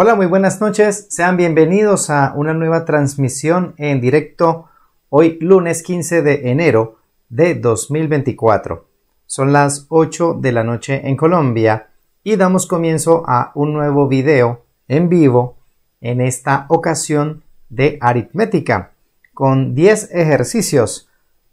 Hola, muy buenas noches. Sean bienvenidos a una nueva transmisión en directo hoy lunes 15 de enero de 2024. Son las 8 de la noche en Colombia y damos comienzo a un nuevo video en vivo en esta ocasión de aritmética con 10 ejercicios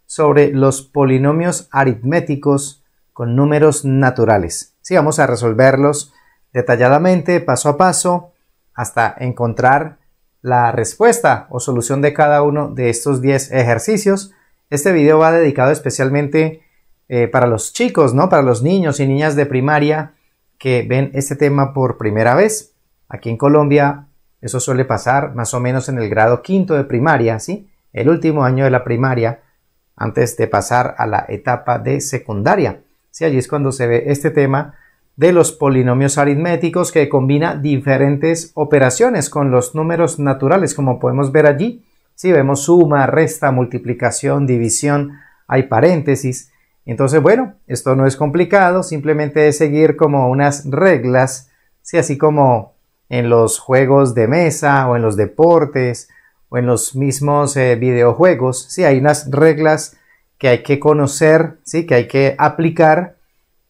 sobre los polinomios aritméticos con números naturales. Si vamos a resolverlos detalladamente, paso a paso, hasta encontrar la respuesta o solución de cada uno de estos 10 ejercicios. Este video va dedicado especialmente eh, para los chicos, ¿no? Para los niños y niñas de primaria que ven este tema por primera vez. Aquí en Colombia eso suele pasar más o menos en el grado quinto de primaria, ¿sí? El último año de la primaria antes de pasar a la etapa de secundaria. Sí, allí es cuando se ve este tema de los polinomios aritméticos que combina diferentes operaciones con los números naturales, como podemos ver allí. Si vemos suma, resta, multiplicación, división, hay paréntesis. Entonces, bueno, esto no es complicado, simplemente es seguir como unas reglas, sí así como en los juegos de mesa o en los deportes o en los mismos eh, videojuegos, si hay unas reglas que hay que conocer, ¿sí? que hay que aplicar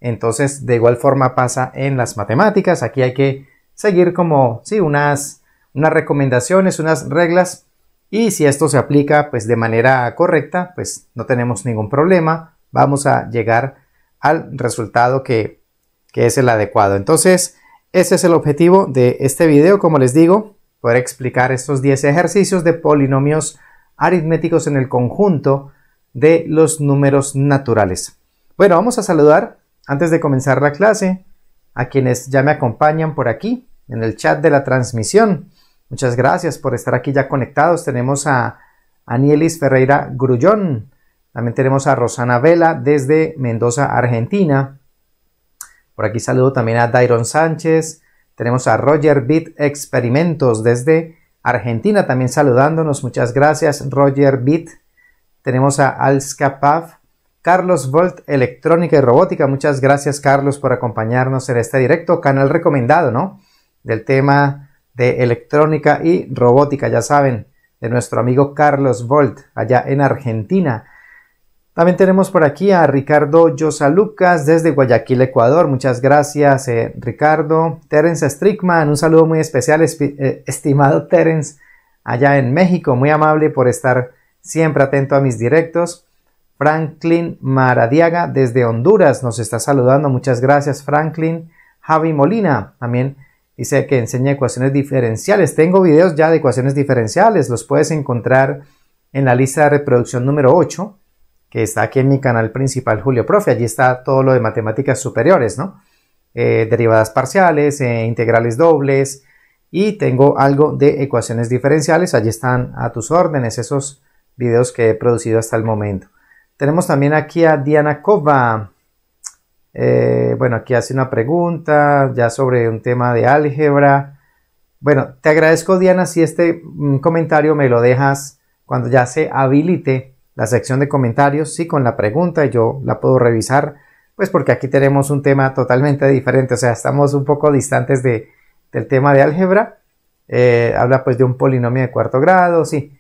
entonces, de igual forma pasa en las matemáticas. Aquí hay que seguir como, sí, unas, unas recomendaciones, unas reglas. Y si esto se aplica pues de manera correcta, pues no tenemos ningún problema. Vamos a llegar al resultado que, que es el adecuado. Entonces, ese es el objetivo de este video. Como les digo, poder explicar estos 10 ejercicios de polinomios aritméticos en el conjunto de los números naturales. Bueno, vamos a saludar antes de comenzar la clase, a quienes ya me acompañan por aquí, en el chat de la transmisión, muchas gracias por estar aquí ya conectados. Tenemos a Anielis Ferreira Grullón, también tenemos a Rosana Vela desde Mendoza, Argentina. Por aquí saludo también a Dairon Sánchez. Tenemos a Roger Beat Experimentos desde Argentina también saludándonos. Muchas gracias, Roger Bit. Tenemos a Alska Pav Carlos Volt, Electrónica y Robótica. Muchas gracias, Carlos, por acompañarnos en este directo. Canal recomendado, ¿no? Del tema de electrónica y robótica, ya saben, de nuestro amigo Carlos Volt, allá en Argentina. También tenemos por aquí a Ricardo Llosa Lucas desde Guayaquil, Ecuador. Muchas gracias, eh, Ricardo. Terence Strickman, un saludo muy especial, eh, estimado Terence, allá en México. Muy amable por estar siempre atento a mis directos. Franklin Maradiaga desde Honduras nos está saludando. Muchas gracias, Franklin. Javi Molina también dice que enseña ecuaciones diferenciales. Tengo videos ya de ecuaciones diferenciales. Los puedes encontrar en la lista de reproducción número 8, que está aquí en mi canal principal, Julio Profe. Allí está todo lo de matemáticas superiores, ¿no? Eh, derivadas parciales, eh, integrales dobles. Y tengo algo de ecuaciones diferenciales. Allí están a tus órdenes esos videos que he producido hasta el momento. Tenemos también aquí a Diana Kova. Eh, bueno, aquí hace una pregunta ya sobre un tema de álgebra. Bueno, te agradezco Diana si este mm, comentario me lo dejas cuando ya se habilite la sección de comentarios, sí, con la pregunta y yo la puedo revisar, pues porque aquí tenemos un tema totalmente diferente, o sea, estamos un poco distantes de, del tema de álgebra. Eh, habla pues de un polinomio de cuarto grado, sí.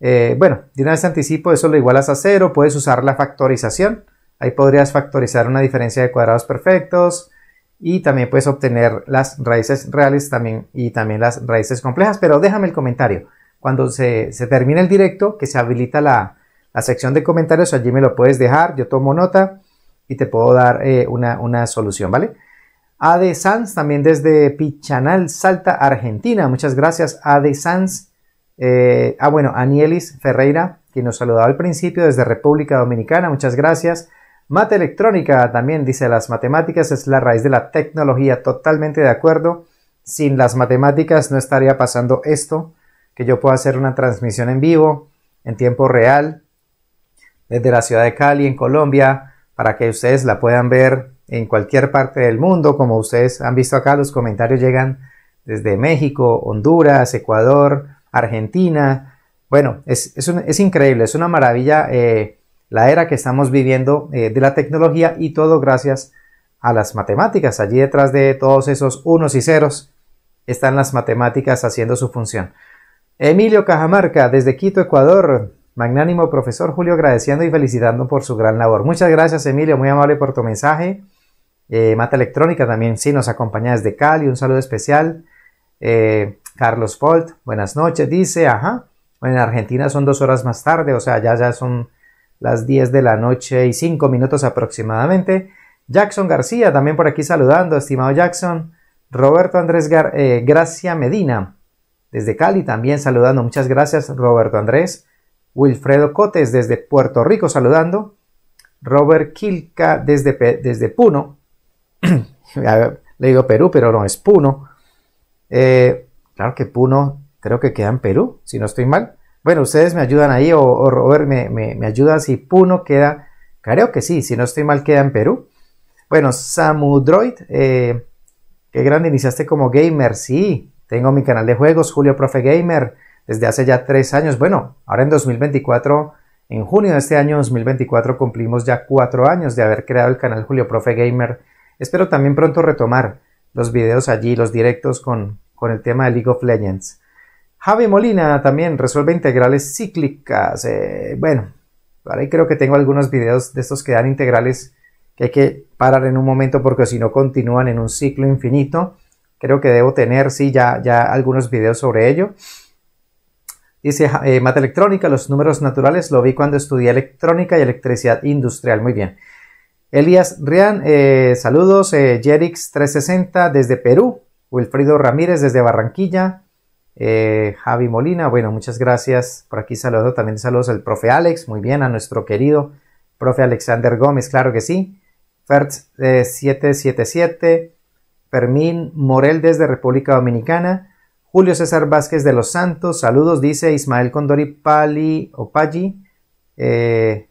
Eh, bueno, de una vez anticipo, eso lo igualas a cero, puedes usar la factorización, ahí podrías factorizar una diferencia de cuadrados perfectos y también puedes obtener las raíces reales también, y también las raíces complejas, pero déjame el comentario. Cuando se, termine el directo, que se habilita la, sección de comentarios, allí me lo puedes dejar, yo tomo nota y te puedo dar eh, una, solución, ¿vale? Ade Sanz, también desde Pichanal, Salta, Argentina. Muchas gracias, Ade Sanz. Eh, ah, bueno, Anielis Ferreira, quien nos saludaba al principio desde República Dominicana, muchas gracias. Mate electrónica también dice las matemáticas es la raíz de la tecnología, totalmente de acuerdo. Sin las matemáticas no estaría pasando esto, que yo pueda hacer una transmisión en vivo, en tiempo real, desde la ciudad de Cali, en Colombia, para que ustedes la puedan ver en cualquier parte del mundo. Como ustedes han visto acá, los comentarios llegan desde México, Honduras, Ecuador, Argentina. Bueno, es, increíble, es una maravilla eh, la era que estamos viviendo eh, de la tecnología y todo gracias a las matemáticas. Allí detrás de todos esos unos y ceros están las matemáticas haciendo su función. Emilio Cajamarca, desde Quito, Ecuador. Magnánimo profesor Julio, agradeciendo y felicitando por su gran labor. Muchas gracias, Emilio, muy amable por tu mensaje. Eh, Mata Electrónica también, sí, nos acompaña desde Cali, un saludo especial. Carlos Folt, buenas noches, dice, ajá, en Argentina son dos horas más tarde, o sea, ya, ya son las 10 de la noche y cinco minutos aproximadamente. Jackson García, también por aquí saludando, estimado Jackson. Roberto Andrés Gar eh, Gracia Medina, desde Cali también saludando, muchas gracias, Roberto Andrés. Wilfredo Cotes, desde Puerto Rico, saludando. Robert Kilka, desde, desde Puno. Le digo Perú, pero no es Puno. Eh, Claro que Puno creo que queda en Perú, si no estoy mal. Bueno, ustedes me ayudan ahí o, Robert me, me, ayuda si Puno queda, creo que sí, si no estoy mal queda en Perú. Bueno, Samudroid, eh, qué grande, iniciaste como gamer, sí. Tengo mi canal de juegos, Julio Profe Gamer, desde hace ya tres años. Bueno, ahora en 2024, en junio de este año 2024, cumplimos ya cuatro años de haber creado el canal Julio Profe Gamer. Espero también pronto retomar los videos allí, los directos con, con el tema de League of Legends. Javi Molina también resuelve integrales cíclicas. Eh, bueno, ahí creo que tengo algunos videos de estos que dan integrales que hay que parar en un momento porque si no continúan en un ciclo infinito. Creo que debo tener, sí, ya, ya algunos videos sobre ello. Dice eh, Mata Electrónica, los números naturales lo vi cuando estudié electrónica y electricidad industrial. Muy bien. Elías Rian, eh, saludos. Jerix360 desde Perú. Wilfrido Ramírez desde Barranquilla, eh, Javi Molina, bueno, muchas gracias. Por aquí Saludos también saludos al profe Alex, muy bien, a nuestro querido profe Alexander Gómez, claro que sí. Fertz 777, eh, Fermín Morel desde República Dominicana, Julio César Vázquez de los Santos, saludos, dice Ismael Condori Pali Pagi, eh,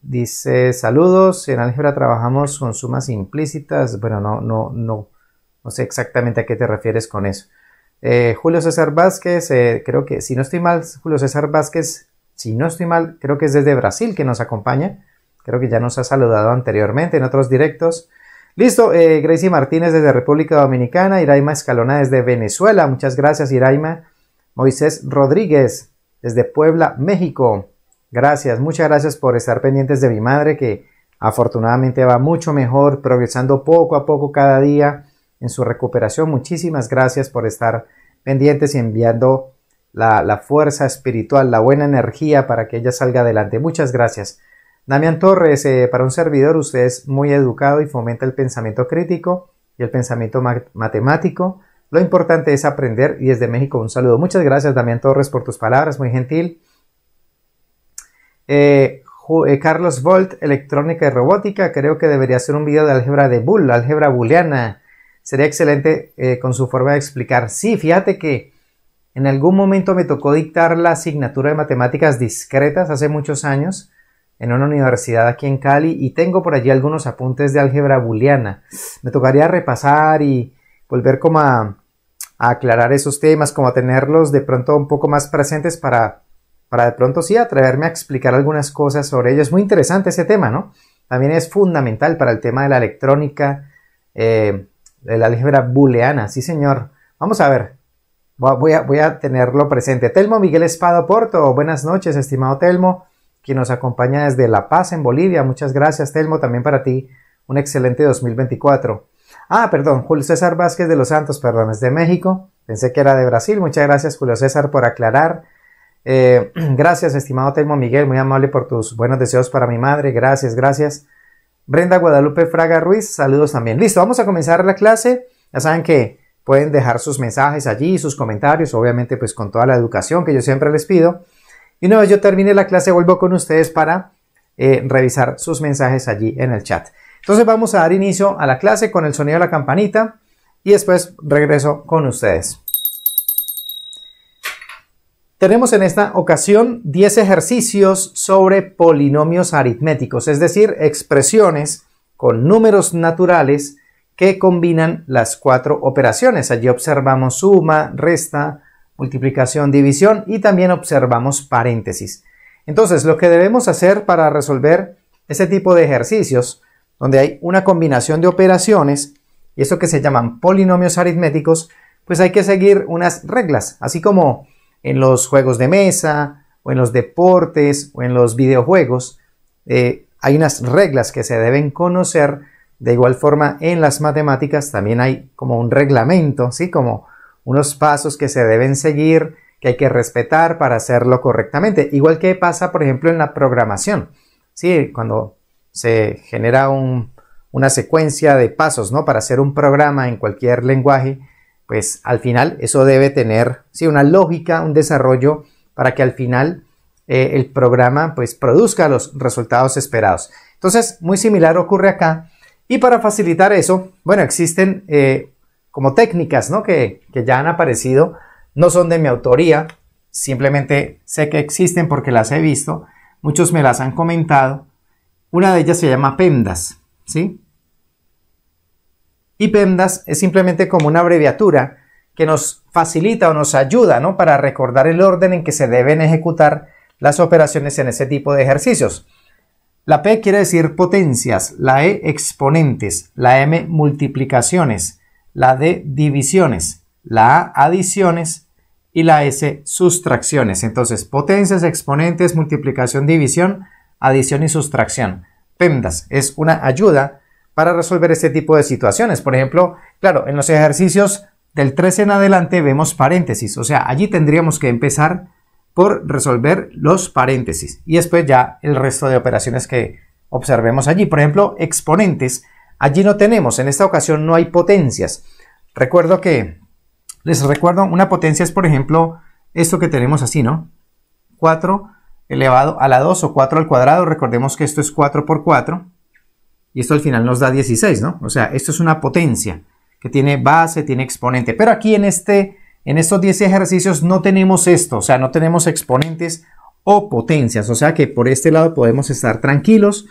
dice saludos, en álgebra trabajamos con sumas implícitas, bueno, no, no, no no sé exactamente a qué te refieres con eso. Eh, Julio César Vázquez, eh, creo que, si no estoy mal, Julio César Vázquez, si no estoy mal, creo que es desde Brasil que nos acompaña. Creo que ya nos ha saludado anteriormente en otros directos. Listo, eh, Gracie Martínez desde República Dominicana, Iraima Escalona desde Venezuela, muchas gracias Iraima. Moisés Rodríguez desde Puebla, México. Gracias, muchas gracias por estar pendientes de mi madre que afortunadamente va mucho mejor, progresando poco a poco cada día en su recuperación. Muchísimas gracias por estar pendientes y enviando la, fuerza espiritual, la buena energía para que ella salga adelante. Muchas gracias. Damián Torres, eh, para un servidor, usted es muy educado y fomenta el pensamiento crítico y el pensamiento matemático. Lo importante es aprender y desde México un saludo. Muchas gracias, Damián Torres, por tus palabras, muy gentil. Eh, eh, Carlos Volt, electrónica y robótica, creo que debería ser un video de álgebra de Bull, álgebra booleana sería excelente eh, con su forma de explicar. Sí, fíjate que en algún momento me tocó dictar la asignatura de matemáticas discretas hace muchos años en una universidad aquí en Cali y tengo por allí algunos apuntes de álgebra booleana. Me tocaría repasar y volver como a, aclarar esos temas, como a tenerlos de pronto un poco más presentes para, para de pronto sí atreverme a explicar algunas cosas sobre ello. Es muy interesante ese tema, ¿no? También es fundamental para el tema de la electrónica, eh, la álgebra booleana, sí señor. Vamos a ver. Voy a, tenerlo presente. Telmo Miguel Espada Porto. Buenas noches, estimado Telmo, quien nos acompaña desde La Paz, en Bolivia. Muchas gracias, Telmo. También para ti, un excelente 2024. Ah, perdón, Julio César Vázquez de los Santos, perdón, es de México. Pensé que era de Brasil. Muchas gracias, Julio César, por aclarar. Eh, gracias, estimado Telmo Miguel, muy amable por tus buenos deseos para mi madre. Gracias, gracias. Brenda Guadalupe Fraga Ruiz, saludos también. Listo, vamos a comenzar la clase. Ya saben que pueden dejar sus mensajes allí, sus comentarios, obviamente pues con toda la educación que yo siempre les pido. Y una vez yo termine la clase vuelvo con ustedes para eh, revisar sus mensajes allí en el chat. Entonces vamos a dar inicio a la clase con el sonido de la campanita y después regreso con ustedes. Tenemos en esta ocasión 10 ejercicios sobre polinomios aritméticos, es decir, expresiones con números naturales que combinan las cuatro operaciones. Allí observamos suma, resta, multiplicación, división y también observamos paréntesis. Entonces, lo que debemos hacer para resolver ese tipo de ejercicios, donde hay una combinación de operaciones, y eso que se llaman polinomios aritméticos, pues hay que seguir unas reglas, así como en los juegos de mesa o en los deportes o en los videojuegos. Eh, hay unas reglas que se deben conocer. De igual forma, en las matemáticas también hay como un reglamento, Como unos pasos que se deben seguir, que hay que respetar para hacerlo correctamente. Igual que pasa, por ejemplo, en la programación, Cuando se genera una secuencia de pasos, ¿no? Para hacer un programa en cualquier lenguaje, pues al final eso debe tener una lógica, un desarrollo para que al final eh, el programa pues produzca los resultados esperados. Entonces, muy similar ocurre acá. Y para facilitar eso, bueno, existen eh, como técnicas ¿no? que, que ya han aparecido, no son de mi autoría, simplemente sé que existen porque las he visto, muchos me las han comentado. Una de ellas se llama pendas ¿sí? Y PEMDAS es simplemente como una abreviatura que nos facilita o nos ayuda ¿no? para recordar el orden en que se deben ejecutar las operaciones en ese tipo de ejercicios. La P quiere decir potencias, la E exponentes, la M multiplicaciones, la D divisiones, la A adiciones y la S sustracciones. Entonces, potencias, exponentes, multiplicación, división, adición y sustracción. PEMDAS es una ayuda para resolver este tipo de situaciones. Por ejemplo, claro, en los ejercicios del 13 en adelante vemos paréntesis, o sea, allí tendríamos que empezar por resolver los paréntesis y después ya el resto de operaciones que observemos allí. Por ejemplo, exponentes, allí no tenemos, en esta ocasión no hay potencias. Recuerdo que, les recuerdo, una potencia es, por ejemplo, esto que tenemos así, ¿no? 4 elevado a la 2 o 4 al cuadrado, recordemos que esto es 4 por 4. Y esto al final nos da 16, ¿no? O sea, esto es una potencia que tiene base, tiene exponente. Pero aquí en, este, en estos 10 ejercicios no tenemos esto, o sea, no tenemos exponentes o potencias. O sea que por este lado podemos estar tranquilos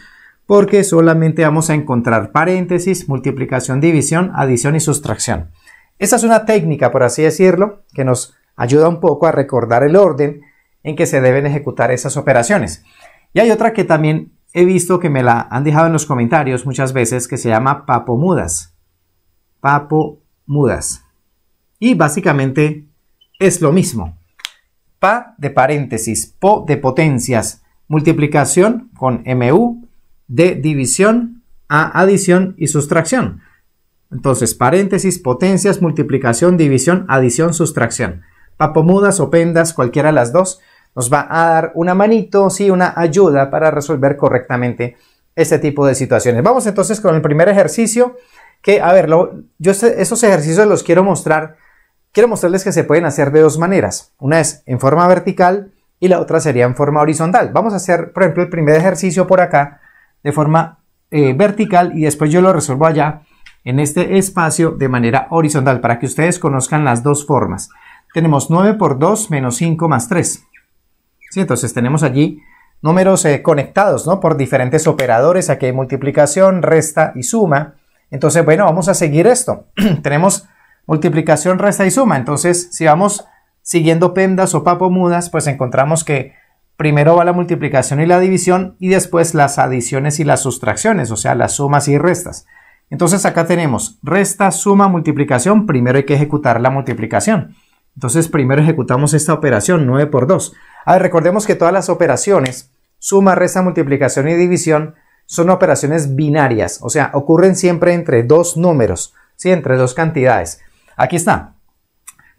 porque solamente vamos a encontrar paréntesis, multiplicación, división, adición y sustracción. Esta es una técnica, por así decirlo, que nos ayuda un poco a recordar el orden en que se deben ejecutar esas operaciones. Y hay otra que también he visto que me la han dejado en los comentarios muchas veces que se llama papomudas. Papomudas. Y básicamente es lo mismo. Pa de paréntesis, po de potencias, multiplicación con mu, de división a adición y sustracción. Entonces, paréntesis, potencias, multiplicación, división, adición, sustracción. Papomudas o pendas, cualquiera de las dos, nos va a dar una manito, sí, una ayuda para resolver correctamente este tipo de situaciones. Vamos entonces con el primer ejercicio, que, a ver, yo esos ejercicios los quiero mostrar, quiero mostrarles que se pueden hacer de dos maneras. Una es en forma vertical y la otra sería en forma horizontal. Vamos a hacer, por ejemplo, el primer ejercicio por acá de forma eh, vertical y después yo lo resuelvo allá en este espacio de manera horizontal para que ustedes conozcan las dos formas. Tenemos 9 por 2 menos 5 más 3. Entonces tenemos allí números eh, conectados ¿no? por diferentes operadores. Aquí hay multiplicación, resta y suma. Entonces, bueno, vamos a seguir esto. tenemos multiplicación, resta y suma. Entonces, si vamos siguiendo pendas o papomudas, pues encontramos que primero va la multiplicación y la división y después las adiciones y las sustracciones, o sea, las sumas y restas. Entonces acá tenemos resta, suma, multiplicación. Primero hay que ejecutar la multiplicación. Entonces primero ejecutamos esta operación 9 por 2. Ah, recordemos que todas las operaciones, suma, resta, multiplicación y división, son operaciones binarias, o sea, ocurren siempre entre dos números, ¿sí? entre dos cantidades. Aquí está.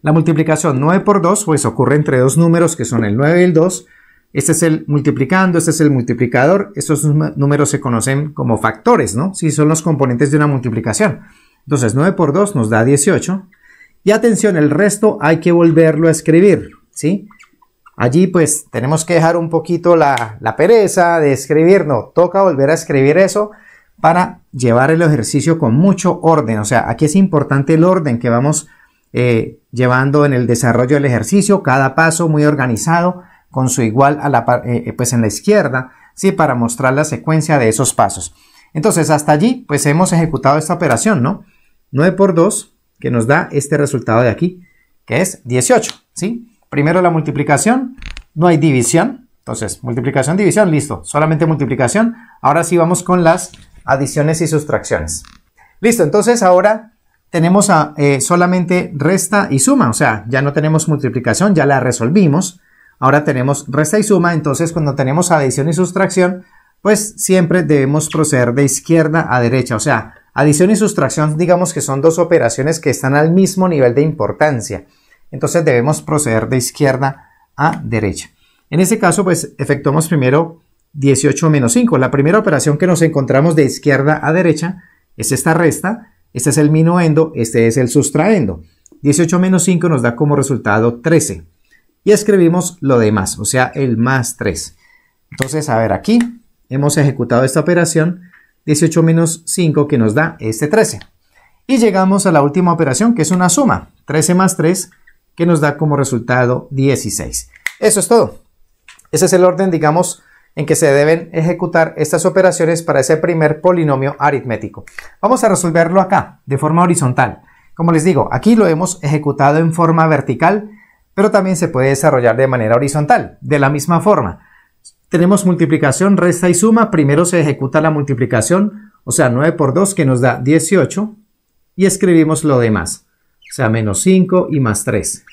La multiplicación 9 por 2, pues ocurre entre dos números que son el 9 y el 2. Este es el multiplicando, este es el multiplicador. Estos números se conocen como factores, ¿no? Sí, son los componentes de una multiplicación. Entonces, 9 por 2 nos da 18. Y atención, el resto hay que volverlo a escribir, ¿sí? Allí pues tenemos que dejar un poquito la, pereza de escribir, no, toca volver a escribir eso para llevar el ejercicio con mucho orden. O sea, aquí es importante el orden que vamos eh, llevando en el desarrollo del ejercicio, cada paso muy organizado, con su igual a la, eh, pues en la izquierda, ¿sí? para mostrar la secuencia de esos pasos. Entonces, hasta allí, pues hemos ejecutado esta operación, ¿no? 9 por 2, que nos da este resultado de aquí, que es 18, ¿sí? Primero la multiplicación, no hay división. Entonces, multiplicación, división, listo. Solamente multiplicación. Ahora sí vamos con las adiciones y sustracciones. Listo, entonces ahora tenemos eh, solamente resta y suma. O sea, ya no tenemos multiplicación, ya la resolvimos. Ahora tenemos resta y suma. Entonces, cuando tenemos adición y sustracción, pues siempre debemos proceder de izquierda a derecha. O sea, adición y sustracción digamos que son dos operaciones que están al mismo nivel de importancia entonces debemos proceder de izquierda a derecha. En este caso, pues efectuamos primero 18 menos 5. La primera operación que nos encontramos de izquierda a derecha es esta resta, este es el minuendo, este es el sustraendo. 18 menos 5 nos da como resultado 13. Y escribimos lo demás, o sea, el más 3. Entonces, a ver, aquí hemos ejecutado esta operación 18 menos 5 que nos da este 13. Y llegamos a la última operación que es una suma. 13 más 3 que nos da como resultado 16. Eso es todo. Ese es el orden, digamos, en que se deben ejecutar estas operaciones para ese primer polinomio aritmético. Vamos a resolverlo acá, de forma horizontal. Como les digo, aquí lo hemos ejecutado en forma vertical, pero también se puede desarrollar de manera horizontal, de la misma forma. Tenemos multiplicación, resta y suma. Primero se ejecuta la multiplicación, o sea, 9 por 2 que nos da 18, y escribimos lo demás, o sea, menos 5 y más 3.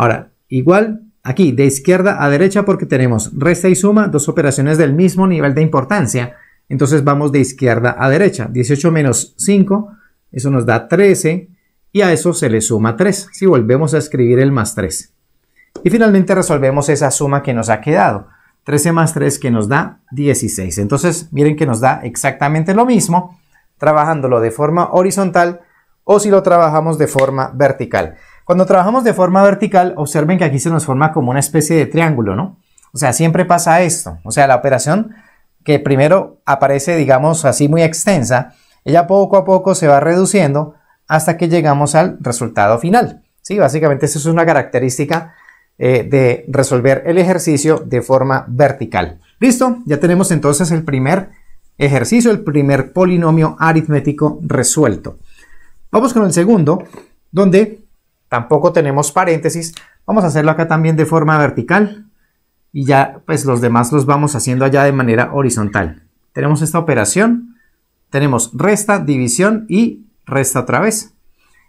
Ahora, igual aquí, de izquierda a derecha, porque tenemos resta y suma, dos operaciones del mismo nivel de importancia. Entonces vamos de izquierda a derecha. 18 menos 5, eso nos da 13, y a eso se le suma 3, si volvemos a escribir el más 3. Y finalmente resolvemos esa suma que nos ha quedado. 13 más 3 que nos da 16. Entonces miren que nos da exactamente lo mismo trabajándolo de forma horizontal o si lo trabajamos de forma vertical. Cuando trabajamos de forma vertical, observen que aquí se nos forma como una especie de triángulo, ¿no? O sea, siempre pasa esto. O sea, la operación que primero aparece, digamos así, muy extensa, ella poco a poco se va reduciendo hasta que llegamos al resultado final. ¿sí? Básicamente, esa es una característica eh, de resolver el ejercicio de forma vertical. Listo, ya tenemos entonces el primer ejercicio, el primer polinomio aritmético resuelto. Vamos con el segundo, donde tampoco tenemos paréntesis, vamos a hacerlo acá también de forma vertical y ya pues los demás los vamos haciendo allá de manera horizontal. Tenemos esta operación, tenemos resta, división y resta otra vez.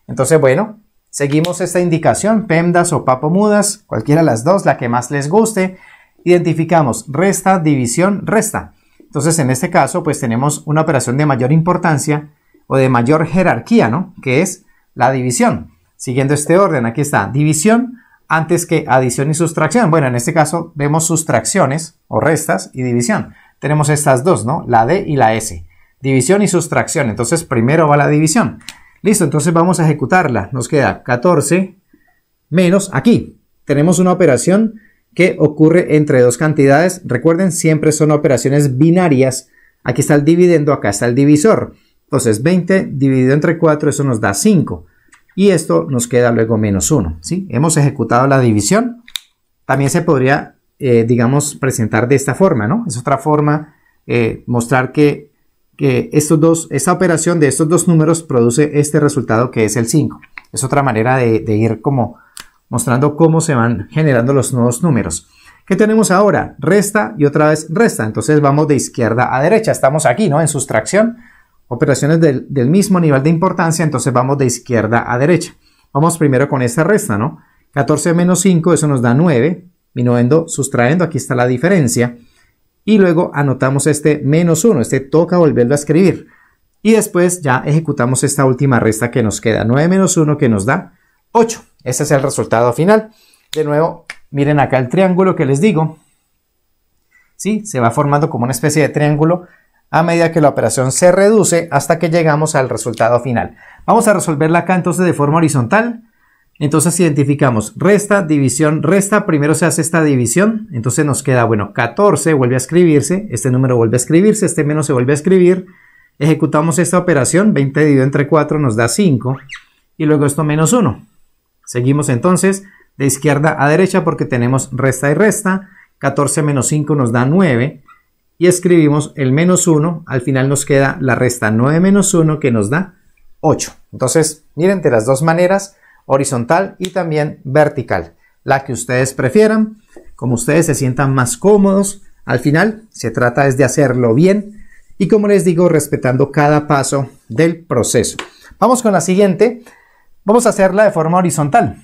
Entonces, bueno, seguimos esta indicación, PEMDAS o papo mudas, cualquiera de las dos, la que más les guste. Identificamos resta, división, resta. Entonces, en este caso, pues tenemos una operación de mayor importancia o de mayor jerarquía, ¿no? Que es la división. Siguiendo este orden, aquí está división antes que adición y sustracción. Bueno, en este caso vemos sustracciones o restas y división. Tenemos estas dos, ¿no? La D y la S. División y sustracción. Entonces primero va la división. Listo, entonces vamos a ejecutarla. Nos queda 14 menos aquí. Tenemos una operación que ocurre entre dos cantidades. Recuerden, siempre son operaciones binarias. Aquí está el dividendo, acá está el divisor. Entonces 20 dividido entre 4, eso nos da 5 y esto nos queda luego menos 1. ¿sí? Hemos ejecutado la división. También se podría, eh, digamos, presentar de esta forma, ¿no? Es otra forma eh, mostrar que, estos dos, esta operación de estos dos números produce este resultado que es el 5. Es otra manera de, ir como mostrando cómo se van generando los nuevos números. ¿Qué tenemos ahora? Resta y otra vez resta. Entonces vamos de izquierda a derecha. Estamos aquí, ¿no? En sustracción operaciones del, mismo nivel de importancia, entonces vamos de izquierda a derecha. Vamos primero con esta resta, ¿no? 14 menos 5, eso nos da 9, minuendo, sustraendo. aquí está la diferencia. Y luego anotamos este menos 1, este toca volverlo a escribir. Y después ya ejecutamos esta última resta que nos queda, 9 menos 1 que nos da 8. Ese es el resultado final. De nuevo, miren acá el triángulo que les digo. ¿Sí? Se va formando como una especie de triángulo a medida que la operación se reduce hasta que llegamos al resultado final. Vamos a resolverla acá entonces de forma horizontal. Entonces identificamos resta, división, resta. Primero se hace esta división. Entonces nos queda, bueno, 14 vuelve a escribirse. Este número vuelve a escribirse. Este menos se vuelve a escribir. Ejecutamos esta operación. 20 dividido entre 4 nos da 5. Y luego esto menos 1. Seguimos entonces de izquierda a derecha porque tenemos resta y resta. 14 menos 5 nos da 9 y escribimos el menos 1, al final nos queda la resta 9 menos 1 que nos da 8. Entonces, miren de las dos maneras, horizontal y también vertical, la que ustedes prefieran, como ustedes se sientan más cómodos. Al final, se trata es de hacerlo bien y como les digo, respetando cada paso del proceso. Vamos con la siguiente. Vamos a hacerla de forma horizontal.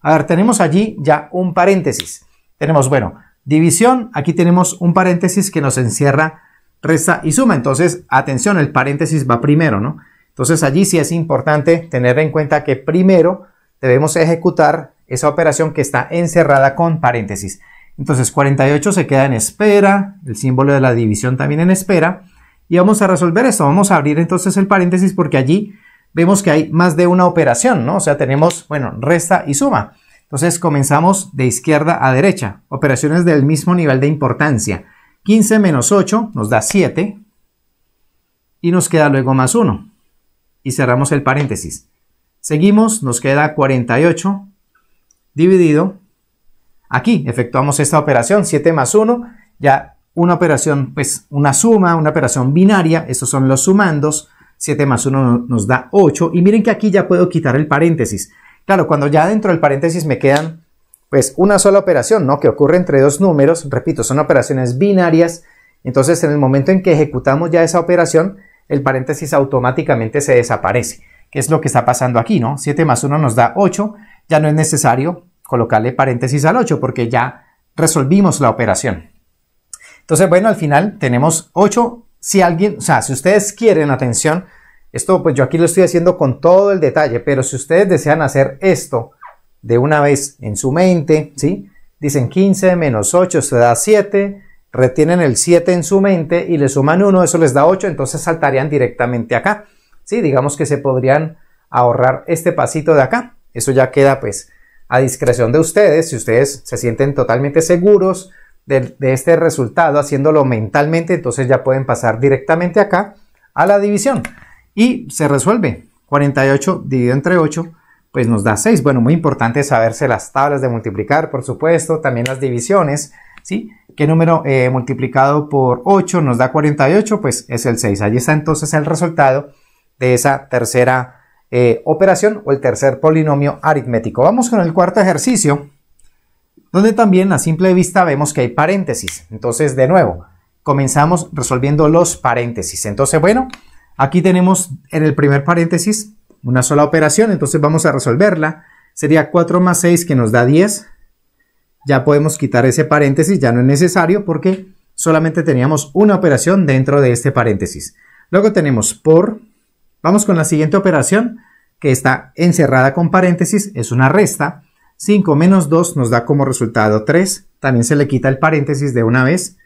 A ver, tenemos allí ya un paréntesis. Tenemos, bueno, división. Aquí tenemos un paréntesis que nos encierra resta y suma. Entonces, atención, el paréntesis va primero, ¿no? Entonces, allí sí es importante tener en cuenta que primero debemos ejecutar esa operación que está encerrada con paréntesis. Entonces, 48 se queda en espera, el símbolo de la división también en espera. Y vamos a resolver esto. Vamos a abrir entonces el paréntesis porque allí vemos que hay más de una operación, ¿no? O sea, tenemos, bueno, resta y suma. Entonces comenzamos de izquierda a derecha, operaciones del mismo nivel de importancia. 15 menos 8 nos da 7 y nos queda luego más 1. Y cerramos el paréntesis. Seguimos, nos queda 48 dividido. Aquí efectuamos esta operación, 7 más 1, ya una operación, pues una suma, una operación binaria, estos son los sumandos, 7 más 1 nos da 8, y miren que aquí ya puedo quitar el paréntesis, Claro, cuando ya dentro del paréntesis me quedan pues una sola operación, ¿no? Que ocurre entre dos números, repito, son operaciones binarias, entonces en el momento en que ejecutamos ya esa operación, el paréntesis automáticamente se desaparece, que es lo que está pasando aquí, ¿no? 7 más 1 nos da 8, ya no es necesario colocarle paréntesis al 8 porque ya resolvimos la operación. Entonces, bueno, al final tenemos 8. Si alguien, o sea, si ustedes quieren, atención, esto pues yo aquí lo estoy haciendo con todo el detalle, pero si ustedes desean hacer esto de una vez en su mente, ¿sí? Dicen 15 menos 8 se da 7, retienen el 7 en su mente y le suman 1, eso les da 8, entonces saltarían directamente acá. ¿Sí? Digamos que se podrían ahorrar este pasito de acá. Eso ya queda pues a discreción de ustedes, si ustedes se sienten totalmente seguros de, este resultado haciéndolo mentalmente, entonces ya pueden pasar directamente acá a la división y se resuelve. 48 dividido entre 8, pues nos da 6. Bueno, muy importante saberse las tablas de multiplicar, por supuesto, también las divisiones, ¿sí? ¿Qué número eh, multiplicado por 8 nos da 48? Pues es el 6. Allí está entonces el resultado de esa tercera eh, operación o el tercer polinomio aritmético. Vamos con el cuarto ejercicio, donde también a simple vista vemos que hay paréntesis. Entonces, de nuevo, comenzamos resolviendo los paréntesis. Entonces, bueno, Aquí tenemos en el primer paréntesis una sola operación, entonces vamos a resolverla. Sería 4 más 6 que nos da 10. Ya podemos quitar ese paréntesis, ya no es necesario porque solamente teníamos una operación dentro de este paréntesis. Luego tenemos por, vamos con la siguiente operación que está encerrada con paréntesis, es una resta. 5 menos 2 nos da como resultado 3, también se le quita el paréntesis de una vez.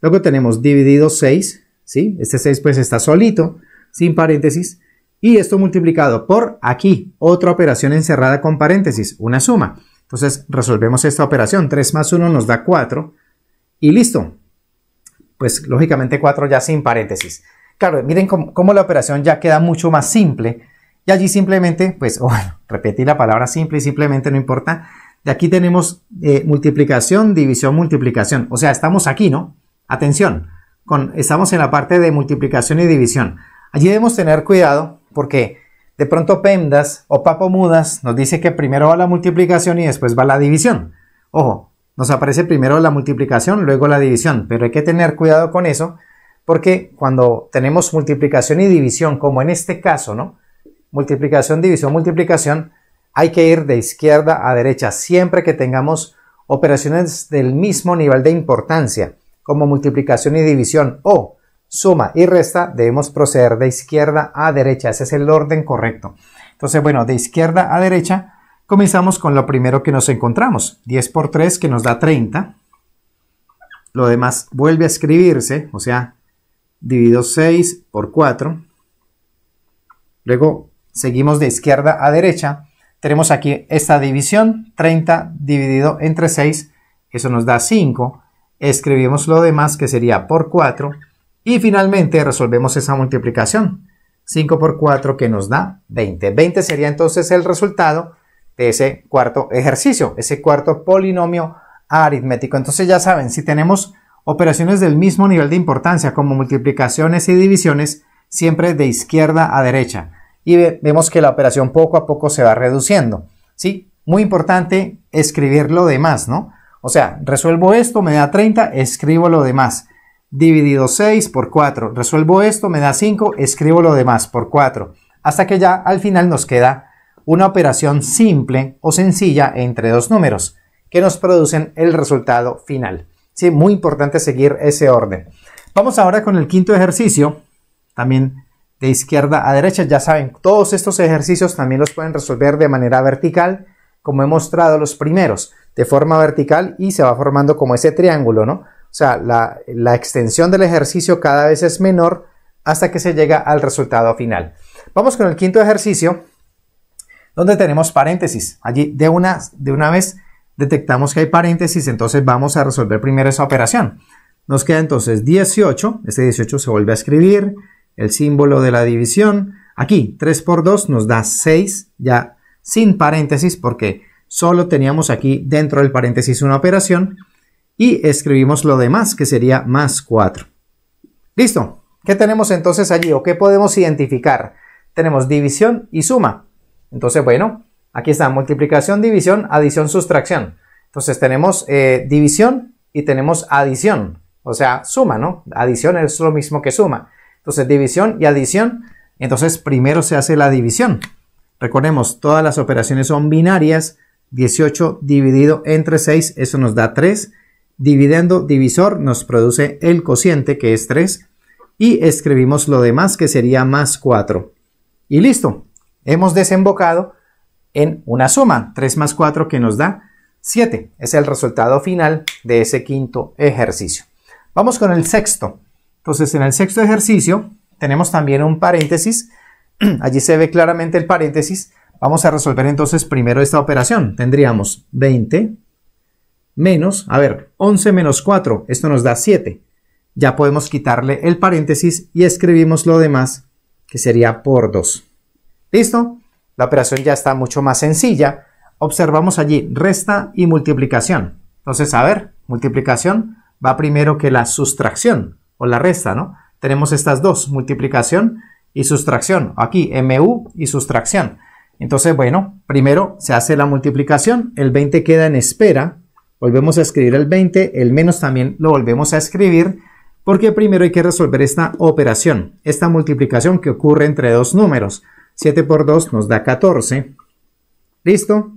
Luego tenemos dividido 6, ¿sí? Este 6 pues está solito, sin paréntesis, y esto multiplicado por aquí, otra operación encerrada con paréntesis, una suma. Entonces resolvemos esta operación, 3 más 1 nos da 4, y listo. Pues lógicamente 4 ya sin paréntesis. Claro, miren cómo, la operación ya queda mucho más simple, y allí simplemente, pues, oh, bueno, repetí la palabra simple y simplemente no importa. De aquí tenemos eh, multiplicación, división, multiplicación. O sea, estamos aquí, ¿no? Atención, con, estamos en la parte de multiplicación y división. Allí debemos tener cuidado porque de pronto PEMDAS o MUDAS nos dice que primero va la multiplicación y después va la división. Ojo, nos aparece primero la multiplicación, luego la división, pero hay que tener cuidado con eso porque cuando tenemos multiplicación y división, como en este caso, ¿no? Multiplicación, división, multiplicación, hay que ir de izquierda a derecha siempre que tengamos operaciones del mismo nivel de importancia, como multiplicación y división o suma y resta, debemos proceder de izquierda a derecha. Ese es el orden correcto. Entonces, bueno, de izquierda a derecha, comenzamos con lo primero que nos encontramos. 10 por 3 que nos da 30. Lo demás vuelve a escribirse, o sea, divido 6 por 4. Luego seguimos de izquierda a derecha. Tenemos aquí esta división, 30 dividido entre 6, eso nos da 5. Escribimos lo demás que sería por 4 y finalmente resolvemos esa multiplicación. 5 por 4 que nos da 20. 20 sería entonces el resultado de ese cuarto ejercicio, ese cuarto polinomio aritmético. Entonces ya saben, si tenemos operaciones del mismo nivel de importancia como multiplicaciones y divisiones, siempre de izquierda a derecha. Y vemos que la operación poco a poco se va reduciendo. ¿sí? Muy importante escribir lo demás, ¿no? O sea, resuelvo esto, me da 30, escribo lo demás dividido 6 por 4. Resuelvo esto, me da 5, escribo lo demás por 4. Hasta que ya al final nos queda una operación simple o sencilla entre dos números que nos producen el resultado final. Sí, muy importante seguir ese orden. Vamos ahora con el quinto ejercicio, también de izquierda a derecha. Ya saben, todos estos ejercicios también los pueden resolver de manera vertical, como he mostrado los primeros, de forma vertical y se va formando como ese triángulo, ¿no? O sea, la, extensión del ejercicio cada vez es menor hasta que se llega al resultado final. Vamos con el quinto ejercicio, donde tenemos paréntesis. Allí de una, de una vez detectamos que hay paréntesis, entonces vamos a resolver primero esa operación. Nos queda entonces 18, este 18 se vuelve a escribir, el símbolo de la división. Aquí 3 por 2 nos da 6, ya sin paréntesis, porque solo teníamos aquí dentro del paréntesis una operación y escribimos lo demás, que sería más 4. Listo. ¿Qué tenemos entonces allí o qué podemos identificar? Tenemos división y suma. Entonces, bueno, aquí está multiplicación, división, adición, sustracción. Entonces tenemos eh, división y tenemos adición, o sea, suma, ¿no? Adición es lo mismo que suma. Entonces, división y adición. Entonces, primero se hace la división. Recordemos, todas las operaciones son binarias. 18 dividido entre 6, eso nos da 3 Dividendo divisor nos produce el cociente, que es 3, y escribimos lo demás, que sería más 4. Y listo, hemos desembocado en una suma, 3 más 4 que nos da 7. Es el resultado final de ese quinto ejercicio. Vamos con el sexto. Entonces, en el sexto ejercicio tenemos también un paréntesis. Allí se ve claramente el paréntesis. Vamos a resolver entonces primero esta operación. Tendríamos 20 menos, a ver, 11 menos 4, esto nos da 7. Ya podemos quitarle el paréntesis y escribimos lo demás, que sería por 2. ¿Listo? La operación ya está mucho más sencilla. Observamos allí resta y multiplicación. Entonces, a ver, multiplicación va primero que la sustracción o la resta, ¿no? Tenemos estas dos, multiplicación y sustracción. Aquí, MU y sustracción. Entonces, bueno, primero se hace la multiplicación, el 20 queda en espera, Volvemos a escribir el 20, el menos también lo volvemos a escribir porque primero hay que resolver esta operación, esta multiplicación que ocurre entre dos números. 7 por 2 nos da 14. ¿Listo?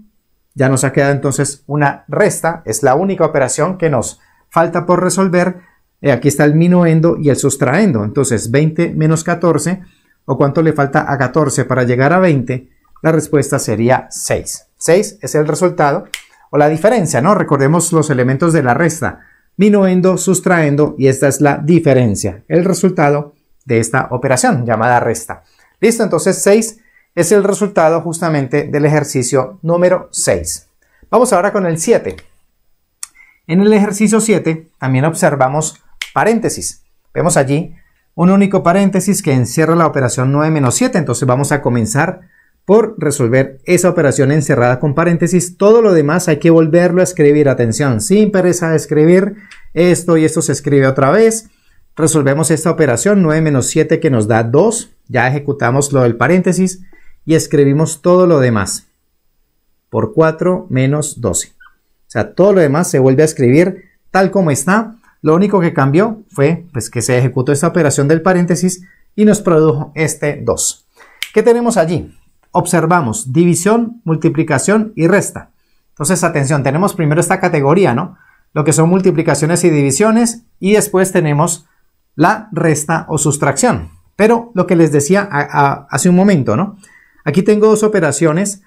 Ya nos ha quedado entonces una resta, es la única operación que nos falta por resolver. Eh, aquí está el minuendo y el sustraendo. Entonces 20 menos 14, o cuánto le falta a 14 para llegar a 20, la respuesta sería 6. 6 es el resultado o la diferencia, ¿no? Recordemos los elementos de la resta, minuendo, sustraendo y esta es la diferencia, el resultado de esta operación llamada resta. Listo, entonces 6 es el resultado justamente del ejercicio número 6. Vamos ahora con el 7. En el ejercicio 7 también observamos paréntesis. Vemos allí un único paréntesis que encierra la operación 9 menos 7. Entonces vamos a comenzar por resolver esa operación encerrada con paréntesis. Todo lo demás hay que volverlo a escribir. Atención, sin pereza de escribir esto y esto se escribe otra vez. Resolvemos esta operación 9 menos 7 que nos da 2. Ya ejecutamos lo del paréntesis y escribimos todo lo demás por 4 menos 12. O sea, todo lo demás se vuelve a escribir tal como está. Lo único que cambió fue pues, que se ejecutó esta operación del paréntesis y nos produjo este 2. ¿Qué tenemos allí? observamos división, multiplicación y resta. Entonces, atención, tenemos primero esta categoría, ¿no? Lo que son multiplicaciones y divisiones y después tenemos la resta o sustracción. Pero lo que les decía hace un momento, ¿no? Aquí tengo dos operaciones,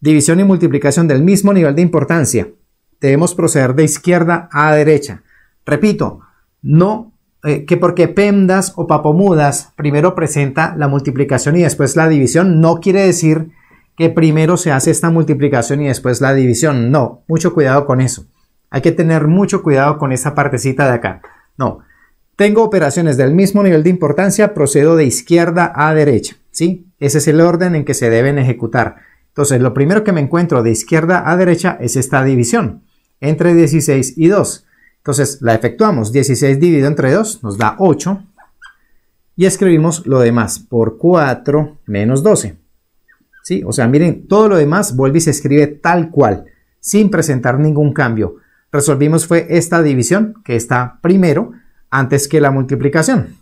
división y multiplicación del mismo nivel de importancia. Debemos proceder de izquierda a derecha. Repito, no eh, que porque PEMDAS o Papomudas primero presenta la multiplicación y después la división, no quiere decir que primero se hace esta multiplicación y después la división. No, mucho cuidado con eso. Hay que tener mucho cuidado con esta partecita de acá. No. Tengo operaciones del mismo nivel de importancia, procedo de izquierda a derecha. ¿sí? Ese es el orden en que se deben ejecutar. Entonces, lo primero que me encuentro de izquierda a derecha es esta división entre 16 y 2. Entonces la efectuamos. 16 dividido entre 2 nos da 8. Y escribimos lo demás por 4 menos 12. ¿Sí? O sea, miren, todo lo demás vuelve y se escribe tal cual, sin presentar ningún cambio. Resolvimos fue esta división, que está primero, antes que la multiplicación.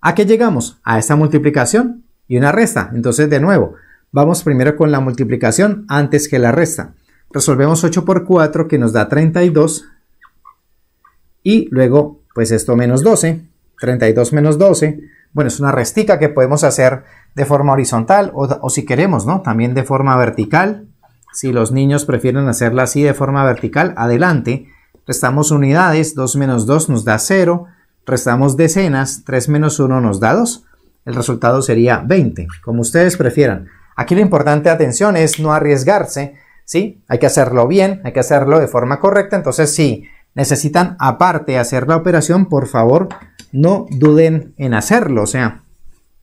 ¿A qué llegamos? A esta multiplicación y una resta. Entonces, de nuevo, vamos primero con la multiplicación antes que la resta. Resolvemos 8 por 4, que nos da 32, y luego, pues esto menos 12, 32 menos 12. Bueno, es una restica que podemos hacer de forma horizontal o, si queremos, ¿no? También de forma vertical. Si los niños prefieren hacerla así de forma vertical, adelante. Restamos unidades, 2 menos 2 nos da 0. Restamos decenas, 3 menos 1 nos da 2. El resultado sería 20, como ustedes prefieran. Aquí lo importante, atención, es no arriesgarse, ¿sí? Hay que hacerlo bien, hay que hacerlo de forma correcta. Entonces, si necesitan aparte hacer la operación, por favor, no duden en hacerlo. O sea,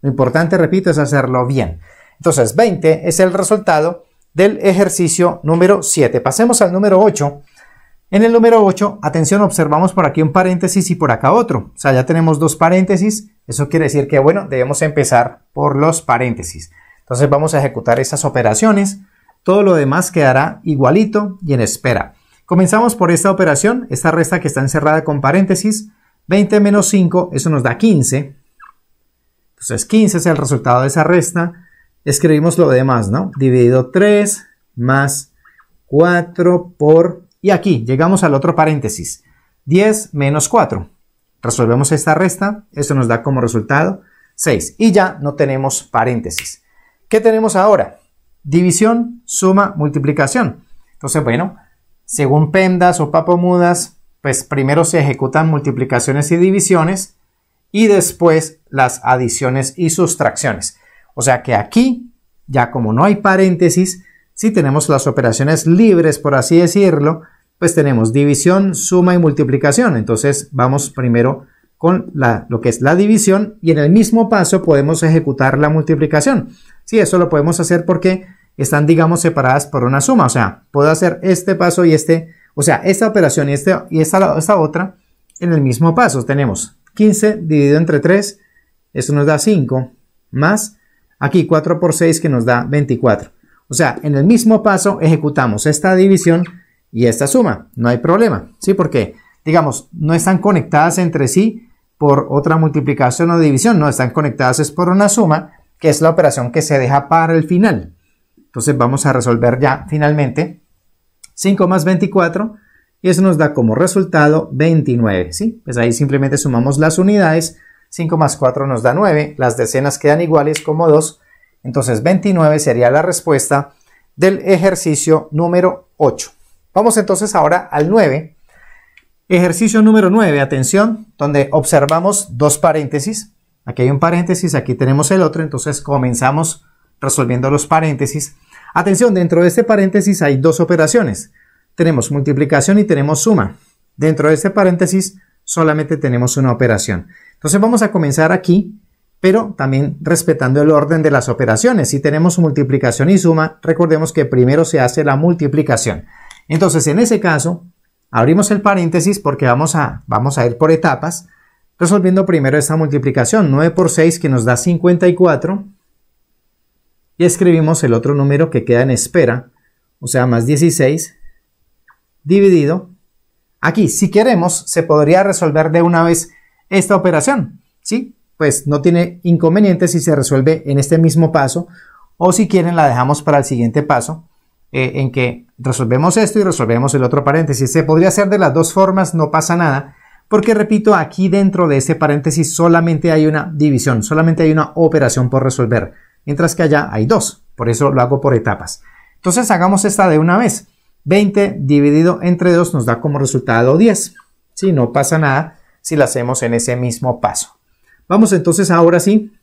lo importante, repito, es hacerlo bien. Entonces, 20 es el resultado del ejercicio número 7. Pasemos al número 8. En el número 8, atención, observamos por aquí un paréntesis y por acá otro. O sea, ya tenemos dos paréntesis. Eso quiere decir que, bueno, debemos empezar por los paréntesis. Entonces vamos a ejecutar esas operaciones. Todo lo demás quedará igualito y en espera. Comenzamos por esta operación, esta resta que está encerrada con paréntesis, 20 menos 5, eso nos da 15. Entonces 15 es el resultado de esa resta. Escribimos lo demás, ¿no? Dividido 3 más 4 por... Y aquí llegamos al otro paréntesis. 10 menos 4. Resolvemos esta resta, eso nos da como resultado 6. Y ya no tenemos paréntesis. ¿Qué tenemos ahora? División, suma, multiplicación. Entonces, bueno, según pendas o papomudas, pues primero se ejecutan multiplicaciones y divisiones y después las adiciones y sustracciones. O sea que aquí, ya como no hay paréntesis, si tenemos las operaciones libres, por así decirlo, pues tenemos división, suma y multiplicación. Entonces vamos primero con lo que es la división y en el mismo paso podemos ejecutar la multiplicación. Sí, eso lo podemos hacer porque están, digamos, separadas por una suma. O sea, puedo hacer este paso y este, o sea, esta operación y, este, y esta, esta otra en el mismo paso. Tenemos 15 dividido entre 3, esto nos da 5, más aquí 4 por 6 que nos da 24. O sea, en el mismo paso ejecutamos esta división y esta suma. No hay problema, ¿sí? Porque, digamos, no están conectadas entre sí por otra multiplicación o división. No, están conectadas es por una suma, que es la operación que se deja para el final. Entonces vamos a resolver ya finalmente 5 más 24 y eso nos da como resultado 29, ¿sí? Pues ahí simplemente sumamos las unidades, 5 más 4 nos da 9, las decenas quedan iguales como 2, entonces 29 sería la respuesta del ejercicio número 8. Vamos entonces ahora al 9. Ejercicio número 9, atención, donde observamos dos paréntesis. Aquí hay un paréntesis, aquí tenemos el otro, entonces comenzamos resolviendo los paréntesis. Atención, dentro de este paréntesis hay dos operaciones. Tenemos multiplicación y tenemos suma. Dentro de este paréntesis solamente tenemos una operación. Entonces vamos a comenzar aquí, pero también respetando el orden de las operaciones. Si tenemos multiplicación y suma, recordemos que primero se hace la multiplicación. Entonces en ese caso, abrimos el paréntesis porque vamos a, vamos a ir por etapas, resolviendo primero esta multiplicación. 9 por 6 que nos da 54 y escribimos el otro número que queda en espera, o sea, más 16 dividido. Aquí, si queremos, se podría resolver de una vez esta operación, ¿sí? Pues no tiene inconveniente si se resuelve en este mismo paso o si quieren la dejamos para el siguiente paso eh, en que resolvemos esto y resolvemos el otro paréntesis. Se podría hacer de las dos formas, no pasa nada, porque repito, aquí dentro de este paréntesis solamente hay una división, solamente hay una operación por resolver mientras que allá hay 2. Por eso lo hago por etapas. Entonces hagamos esta de una vez. 20 dividido entre 2 nos da como resultado 10. Si no pasa nada si la hacemos en ese mismo paso. Vamos entonces ahora sí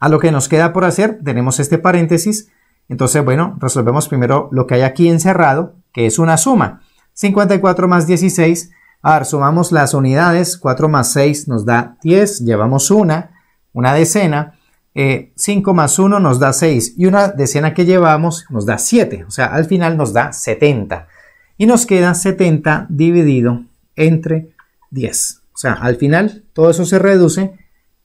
a lo que nos queda por hacer. Tenemos este paréntesis. Entonces, bueno, resolvemos primero lo que hay aquí encerrado, que es una suma. 54 más 16. A sumamos las unidades. 4 más 6 nos da 10. Llevamos una, una decena. 5 eh, más 1 nos da 6 y una decena que llevamos nos da 7, o sea, al final nos da 70. Y nos queda 70 dividido entre 10. O sea, al final todo eso se reduce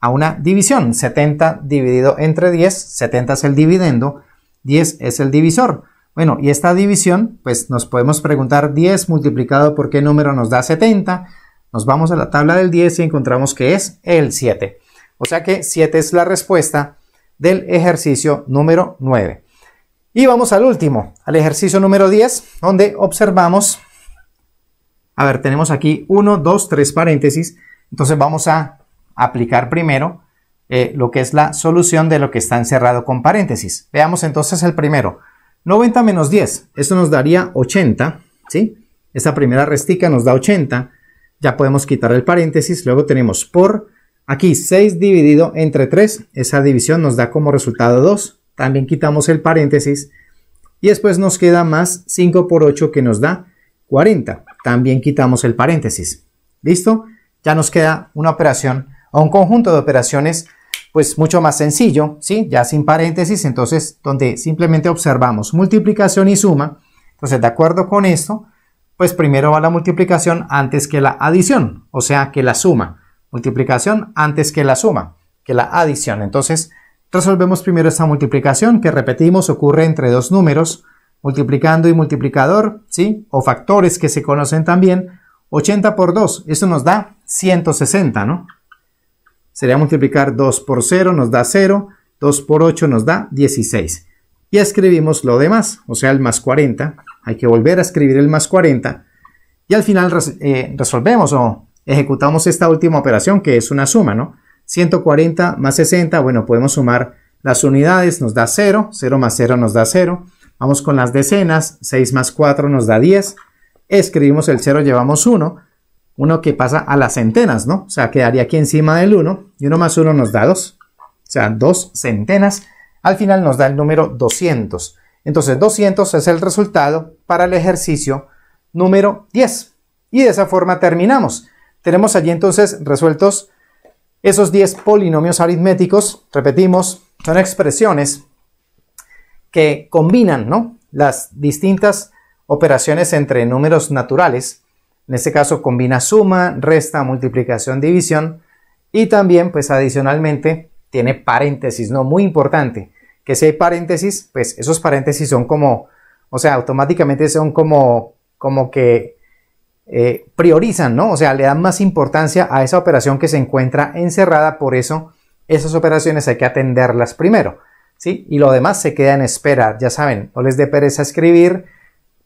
a una división. 70 dividido entre 10, 70 es el dividendo, 10 es el divisor. Bueno, y esta división, pues nos podemos preguntar 10 multiplicado por qué número nos da 70. Nos vamos a la tabla del 10 y encontramos que es el 7. O sea que 7 es la respuesta del ejercicio número 9. Y vamos al último, al ejercicio número 10, donde observamos, a ver, tenemos aquí 1, 2, 3 paréntesis, entonces vamos a aplicar primero eh, lo que es la solución de lo que está encerrado con paréntesis. Veamos entonces el primero, 90 menos 10, esto nos daría 80, ¿sí? Esta primera restica nos da 80, ya podemos quitar el paréntesis, luego tenemos por Aquí 6 dividido entre 3, esa división nos da como resultado 2. También quitamos el paréntesis y después nos queda más 5 por 8 que nos da 40. También quitamos el paréntesis. ¿Listo? Ya nos queda una operación o un conjunto de operaciones pues mucho más sencillo, ¿sí? Ya sin paréntesis, entonces donde simplemente observamos multiplicación y suma. Entonces, de acuerdo con esto, pues primero va la multiplicación antes que la adición, o sea que la suma multiplicación antes que la suma, que la adición. Entonces, resolvemos primero esta multiplicación que repetimos ocurre entre dos números, multiplicando y multiplicador, ¿sí? O factores que se conocen también. 80 por 2, eso nos da 160, ¿no? Sería multiplicar 2 por 0, nos da 0, 2 por 8 nos da 16. Y escribimos lo demás, o sea, el más 40. Hay que volver a escribir el más 40. Y al final eh, resolvemos o ejecutamos esta última operación que es una suma, ¿no? 140 más 60, bueno, podemos sumar las unidades, nos da 0, 0 más 0 nos da 0. Vamos con las decenas, 6 más 4 nos da 10. Escribimos el 0, llevamos 1, uno que pasa a las centenas, ¿no? O sea, quedaría aquí encima del 1 y 1 más 1 nos da 2. O sea, 2 centenas. Al final nos da el número 200. Entonces 200 es el resultado para el ejercicio número 10. Y de esa forma terminamos. Tenemos allí entonces resueltos esos 10 polinomios aritméticos, repetimos, son expresiones que combinan las distintas operaciones entre números naturales. En este caso combina suma, resta, multiplicación, división y también pues adicionalmente tiene paréntesis, ¿no? Muy importante, que si hay paréntesis, pues esos paréntesis son como, o sea, automáticamente son como, como que eh, priorizan, ¿no? O sea, le dan más importancia a esa operación que se encuentra encerrada, por eso esas operaciones hay que atenderlas primero, ¿sí? Y lo demás se queda en espera, ya saben, no les dé pereza escribir,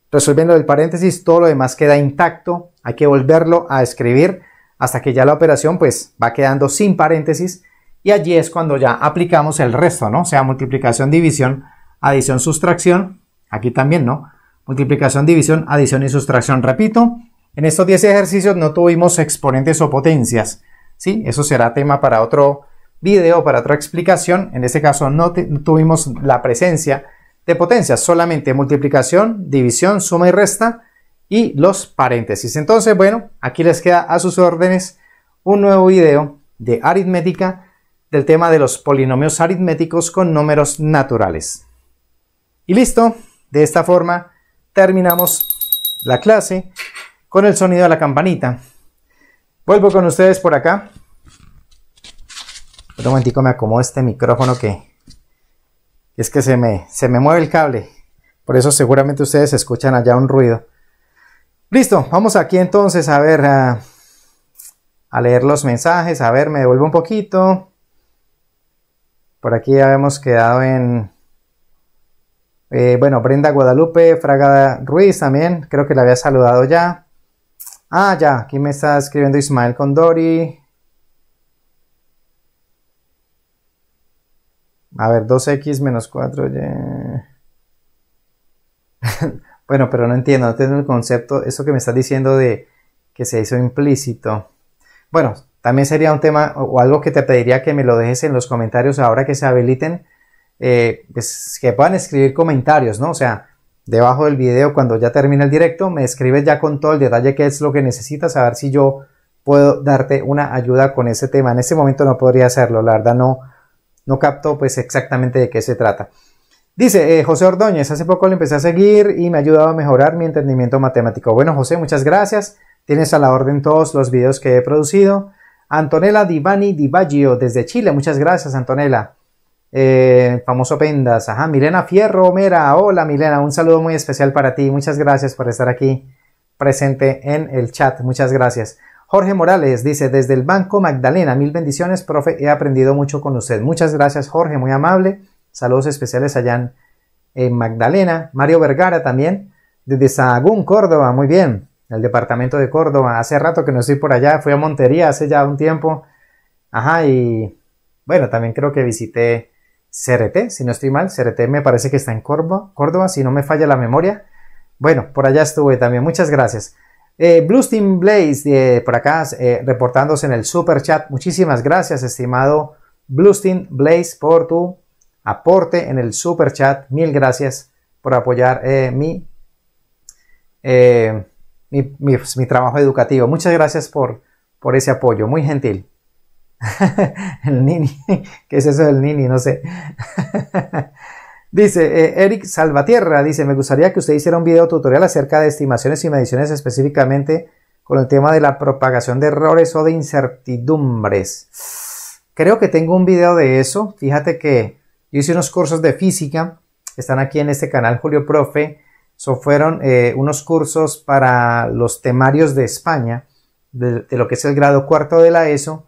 resolviendo el paréntesis, todo lo demás queda intacto, hay que volverlo a escribir hasta que ya la operación pues va quedando sin paréntesis y allí es cuando ya aplicamos el resto, ¿no? O sea, multiplicación, división, adición, sustracción, aquí también, ¿no? Multiplicación, división, adición y sustracción, repito, en estos 10 ejercicios no tuvimos exponentes o potencias, ¿sí? Eso será tema para otro video, para otra explicación. En este caso no tuvimos la presencia de potencias, solamente multiplicación, división, suma y resta y los paréntesis. Entonces, bueno, aquí les queda a sus órdenes un nuevo video de aritmética del tema de los polinomios aritméticos con números naturales. Y listo, de esta forma terminamos la clase con el sonido de la campanita. Vuelvo con ustedes por acá. Un momentico me acomodo este micrófono que es que se me, se me mueve el cable. Por eso seguramente ustedes escuchan allá un ruido. Listo, vamos aquí entonces a ver, a, leer los mensajes. A ver, me devuelvo un poquito. Por aquí ya hemos quedado en... Eh, bueno, Brenda Guadalupe, Fraga Ruiz también, creo que la había saludado ya. Ah, ya, aquí me está escribiendo Ismael Condori. A ver, 2x menos 4. y bueno, pero no entiendo, no entiendo el concepto, eso que me estás diciendo de que se hizo implícito. Bueno, también sería un tema o algo que te pediría que me lo dejes en los comentarios ahora que se habiliten, eh, pues, que puedan escribir comentarios, ¿no? O sea, debajo del video cuando ya termine el directo, me escribes ya con todo el detalle qué es lo que necesitas, a ver si yo puedo darte una ayuda con ese tema. En este momento no podría hacerlo, la verdad no, no capto pues exactamente de qué se trata. Dice eh, José Ordóñez, hace poco le empecé a seguir y me ha ayudado a mejorar mi entendimiento matemático. Bueno José, muchas gracias. Tienes a la orden todos los videos que he producido. Antonella Divani Divaggio desde Chile, muchas gracias Antonella. Eh, famoso Pendas, ajá, Milena Fierro, Mera, hola Milena, un saludo muy especial para ti, muchas gracias por estar aquí presente en el chat, muchas gracias. Jorge Morales dice, desde el Banco Magdalena, mil bendiciones, profe, he aprendido mucho con usted. Muchas gracias, Jorge, muy amable. Saludos especiales allá en, en Magdalena. Mario Vergara también, desde Sahagún, Córdoba, muy bien. El departamento de Córdoba, hace rato que no estoy por allá, fui a Montería hace ya un tiempo. Ajá, y bueno, también creo que visité CRT, si no estoy mal, CRT me parece que está en Córdoba, Córdoba si no me falla la memoria. Bueno, por allá estuve también, muchas gracias. Eh, Blaze, eh, por acá, eh, reportándose en el super chat. Muchísimas gracias, estimado Blue Blaze, por tu aporte en el super chat. Mil gracias por apoyar eh, mi, pues, mi, trabajo educativo. Muchas gracias por, por ese apoyo, muy gentil. el Nini. ¿Qué es eso del Nini? No sé. dice eh, Eric Salvatierra, dice, me gustaría que usted hiciera un video tutorial acerca de estimaciones y mediciones específicamente con el tema de la propagación de errores o de incertidumbres. Creo que tengo un video de eso. Fíjate que yo hice unos cursos de física, están aquí en este canal Julio Profe. fueron eh, unos cursos para los temarios de España, de, lo que es el grado cuarto de la ESO,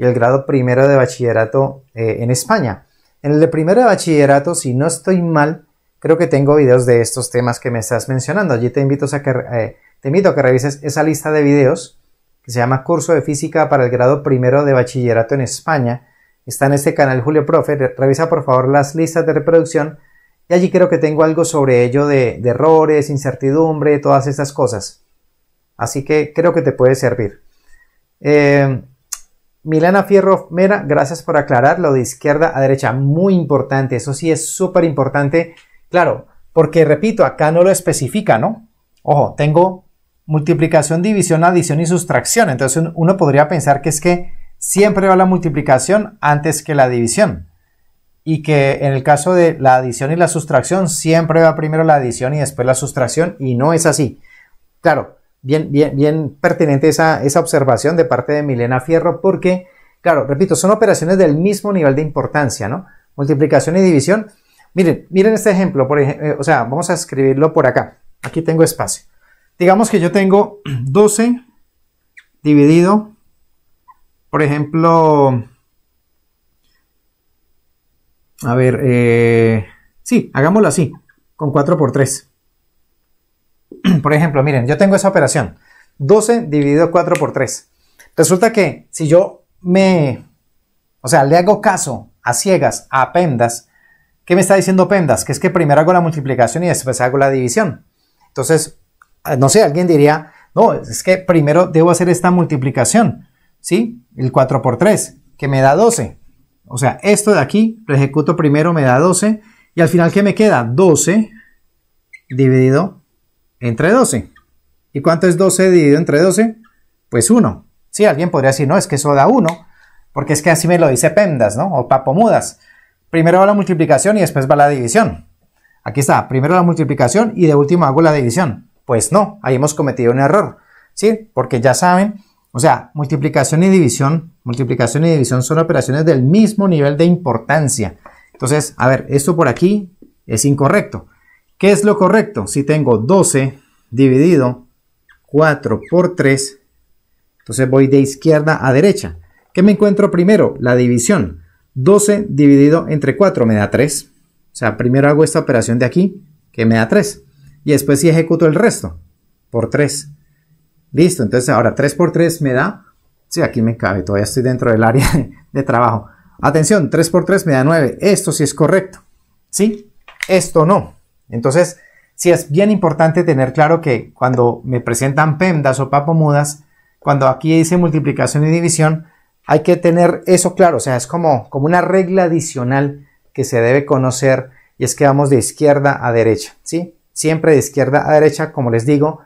y el grado primero de bachillerato eh, en España. En el de primero de bachillerato, si no estoy mal, creo que tengo videos de estos temas que me estás mencionando. Allí te invito a que, eh, te invito a que revises esa lista de videos que se llama Curso de Física para el grado primero de bachillerato en España. Está en este canal Julio Profe. Revisa por favor las listas de reproducción y allí creo que tengo algo sobre ello de, errores, incertidumbre, todas estas cosas. Así que creo que te puede servir. Eh, Milana Fierro Mera, gracias por aclarar. Lo de izquierda a derecha. Muy importante, eso sí es súper importante. Claro, porque repito, acá no lo especifica, ¿no? Ojo, tengo multiplicación, división, adición y sustracción. Entonces uno podría pensar que es que siempre va la multiplicación antes que la división. Y que en el caso de la adición y la sustracción, siempre va primero la adición y después la sustracción. Y no es así. Claro, bien, bien, bien pertinente esa, observación de parte de Milena Fierro porque, claro, repito, son operaciones del mismo nivel de importancia, ¿no? Multiplicación y división. Miren, miren este ejemplo, por eh, o sea, vamos a escribirlo por acá. Aquí tengo espacio. Digamos que yo tengo 12 dividido, por ejemplo, a ver, eh, sí, hagámoslo así, con 4 por 3. por ejemplo, miren, yo tengo esa operación. 12 dividido 4 por 3. Resulta que si yo me, o sea, le hago caso a ciegas, a Pendas, ¿qué me está diciendo Pendas? Que es que primero hago la multiplicación y después hago la división. Entonces, ah, no sé, alguien diría, no, es que primero debo hacer esta multiplicación, ¿sí? El 4 por 3, que me da 12. O sea, esto de aquí, lo ejecuto primero, me da 12. Y al final, ¿qué me queda? 12 dividido entre 12. ¿Y cuánto es 12 dividido entre 12? Pues 1. Sí, alguien podría decir, no, es que eso da 1, porque es que así me lo dice Pendas, ¿no? O Mudas. Primero va la multiplicación y después va la división. Aquí está, primero la multiplicación y de último hago la división. Pues no, ahí hemos cometido un error, ¿sí? Porque ya saben, o sea, multiplicación y división, multiplicación y división son operaciones del mismo nivel de importancia. Entonces, a ver, esto por aquí es incorrecto. ¿Qué es lo correcto? Si tengo 12 dividido 4 por 3, entonces voy de izquierda a derecha. ¿Qué me encuentro primero? La división. 12 dividido entre 4 me da 3. O sea, primero hago esta operación de aquí, que me da 3. Y después sí ejecuto el resto, por 3. Listo, entonces ahora 3 por 3 me da... Sí, aquí me cabe, todavía estoy dentro del área de trabajo. Atención, 3 por 3 me da 9. Esto sí es correcto. ¿Sí? Esto no. Entonces, sí es bien importante tener claro que cuando me presentan PEMDAS o PAPOMUDAS, cuando aquí dice multiplicación y división, hay que tener eso claro, o sea, es como, como una regla adicional que se debe conocer y es que vamos de izquierda a derecha, ¿sí? Siempre de izquierda a derecha, como les digo.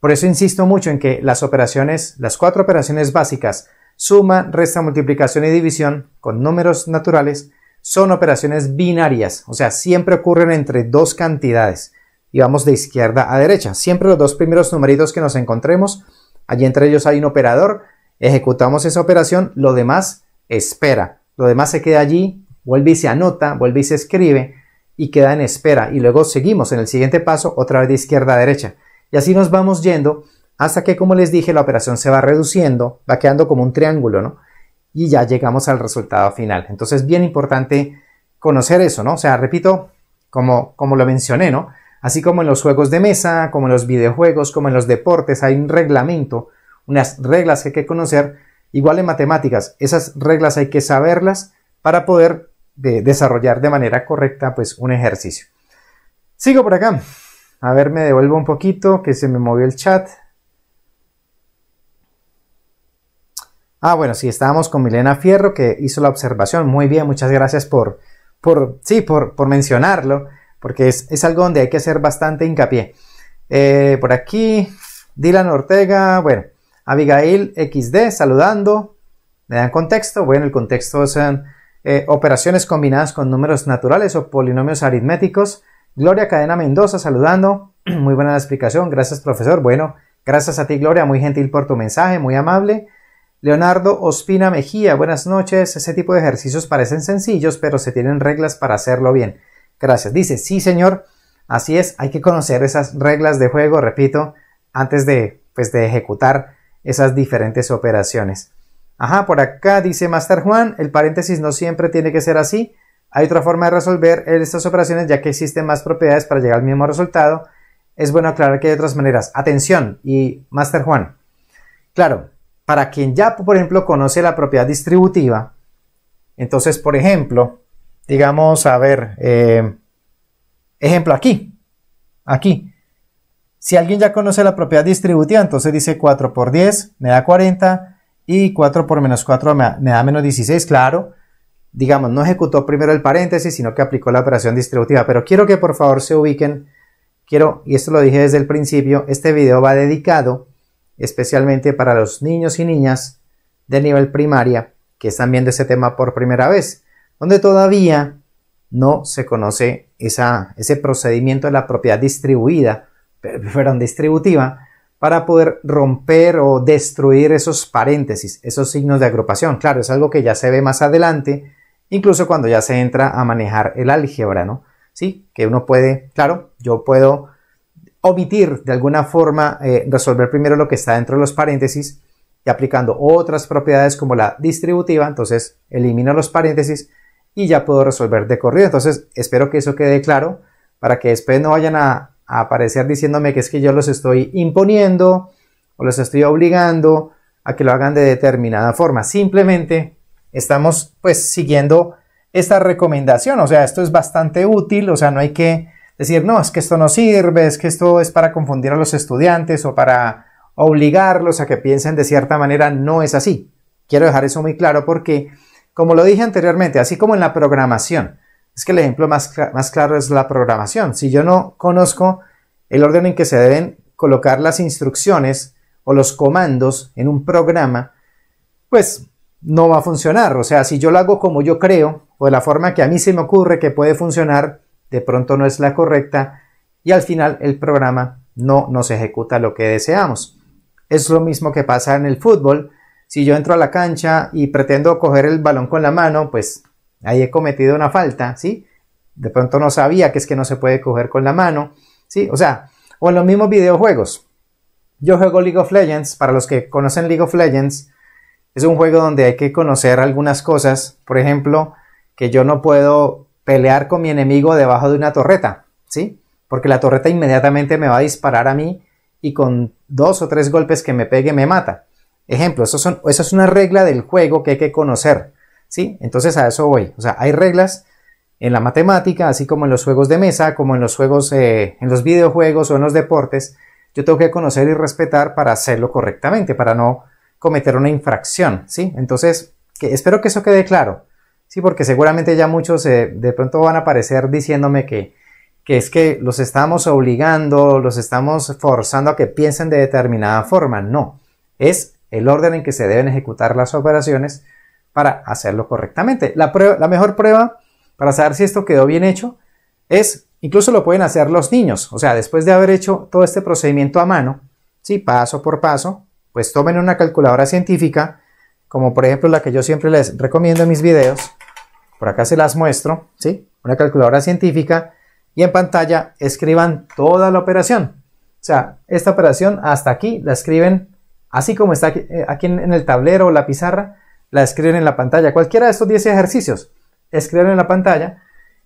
Por eso insisto mucho en que las operaciones, las cuatro operaciones básicas, suma, resta, multiplicación y división con números naturales, son operaciones binarias, o sea, siempre ocurren entre dos cantidades y vamos de izquierda a derecha. Siempre los dos primeros numeritos que nos encontremos, allí entre ellos hay un operador, ejecutamos esa operación, lo demás espera, lo demás se queda allí, vuelve y se anota, vuelve y se escribe y queda en espera y luego seguimos en el siguiente paso otra vez de izquierda a derecha y así nos vamos yendo hasta que como les dije la operación se va reduciendo, va quedando como un triángulo, ¿no? y ya llegamos al resultado final. Entonces es bien importante conocer eso, ¿no? O sea, repito, como, como lo mencioné, ¿no? Así como en los juegos de mesa, como en los videojuegos, como en los deportes, hay un reglamento, unas reglas que hay que conocer, igual en matemáticas, esas reglas hay que saberlas para poder eh, desarrollar de manera correcta pues un ejercicio. Sigo por acá. A ver, me devuelvo un poquito, que se me movió el chat. Ah, bueno, sí, estábamos con Milena Fierro que hizo la observación. Muy bien, muchas gracias por, sí, por, mencionarlo, porque es, algo donde hay que hacer bastante hincapié. Eh, por aquí, Dylan Ortega, bueno, Abigail XD saludando. ¿Me dan contexto? Bueno, el contexto son eh, operaciones combinadas con números naturales o polinomios aritméticos. Gloria Cadena Mendoza saludando. Muy buena la explicación. Gracias, profesor. Bueno, gracias a ti, Gloria. Muy gentil por tu mensaje, muy amable. Leonardo Ospina Mejía, buenas noches. Ese tipo de ejercicios parecen sencillos, pero se tienen reglas para hacerlo bien. Gracias. Dice, sí, señor. Así es, hay que conocer esas reglas de juego, repito, antes de, pues, de ejecutar esas diferentes operaciones. Ajá, por acá dice Master Juan, el paréntesis no siempre tiene que ser así. Hay otra forma de resolver estas operaciones ya que existen más propiedades para llegar al mismo resultado. Es bueno aclarar que hay otras maneras. Atención, y Master Juan. Claro, para quien ya, por ejemplo, conoce la propiedad distributiva, entonces, por ejemplo, digamos, a ver, eh, ejemplo aquí, aquí. Si alguien ya conoce la propiedad distributiva, entonces dice 4 por 10 me da 40 y 4 por menos 4 me da, menos 16, claro. Digamos, no ejecutó primero el paréntesis, sino que aplicó la operación distributiva. Pero quiero que por favor se ubiquen, quiero, y esto lo dije desde el principio, este video va dedicado especialmente para los niños y niñas de nivel primaria que están viendo ese tema por primera vez, donde todavía no se conoce esa, ese procedimiento de la propiedad distribuida, perdón, distributiva, para poder romper o destruir esos paréntesis, esos signos de agrupación. Claro, es algo que ya se ve más adelante, incluso cuando ya se entra a manejar el álgebra, ¿no? Sí, que uno puede, claro, yo puedo omitir de alguna forma, eh, resolver primero lo que está dentro de los paréntesis y aplicando otras propiedades como la distributiva, entonces elimino los paréntesis y ya puedo resolver de corrido. Entonces espero que eso quede claro para que después no vayan a aparecer diciéndome que es que yo los estoy imponiendo o los estoy obligando a que lo hagan de determinada forma. Simplemente estamos pues siguiendo esta recomendación, o sea, esto es bastante útil, o sea, no hay que decir, no, es que esto no sirve, es que esto es para confundir a los estudiantes o para obligarlos a que piensen de cierta manera, no es así. Quiero dejar eso muy claro porque, como lo dije anteriormente, así como en la programación, es que el ejemplo más, más claro es la programación. Si yo no conozco el orden en que se deben colocar las instrucciones o los comandos en un programa, pues no va a funcionar. O sea, si yo lo hago como yo creo o de la forma que a mí se me ocurre que puede funcionar, de pronto no es la correcta y al final el programa no nos ejecuta lo que deseamos. Es lo mismo que pasa en el fútbol. Si yo entro a la cancha y pretendo coger el balón con la mano, pues ahí he cometido una falta, ¿sí? De pronto no sabía que es que no se puede coger con la mano, ¿sí? O sea, o en los mismos videojuegos. Yo juego League of Legends, para los que conocen League of Legends, es un juego donde hay que conocer algunas cosas, por ejemplo, que yo no puedo pelear con mi enemigo debajo de una torreta, ¿sí? Porque la torreta inmediatamente me va a disparar a mí y con dos o tres golpes que me pegue me mata. Ejemplo, eso, son, es una regla del juego que hay que conocer, ¿sí? Entonces a eso voy. O sea, hay reglas en la matemática, así como en los juegos de mesa, como en los juegos, eh, en los videojuegos o en los deportes, yo tengo que conocer y respetar para hacerlo correctamente, para no cometer una infracción, ¿sí? Entonces, que, espero que eso quede claro. Sí, porque seguramente ya muchos eh, de pronto van a aparecer diciéndome que, es que los estamos obligando, los estamos forzando a que piensen de determinada forma. No, es el orden en que se deben ejecutar las operaciones para hacerlo correctamente. La, la mejor prueba para saber si esto quedó bien hecho es, incluso lo pueden hacer los niños, o sea, después de haber hecho todo este procedimiento a mano, sí, paso por paso, pues tomen una calculadora científica como por ejemplo la que yo siempre les recomiendo en mis videos. Por acá se las muestro, ¿sí? Una calculadora científica y en pantalla escriban toda la operación. O sea, esta operación hasta aquí la escriben así como está aquí, eh, en el tablero o la pizarra, la escriben en la pantalla. Cualquiera de estos 10 ejercicios, escriben en la pantalla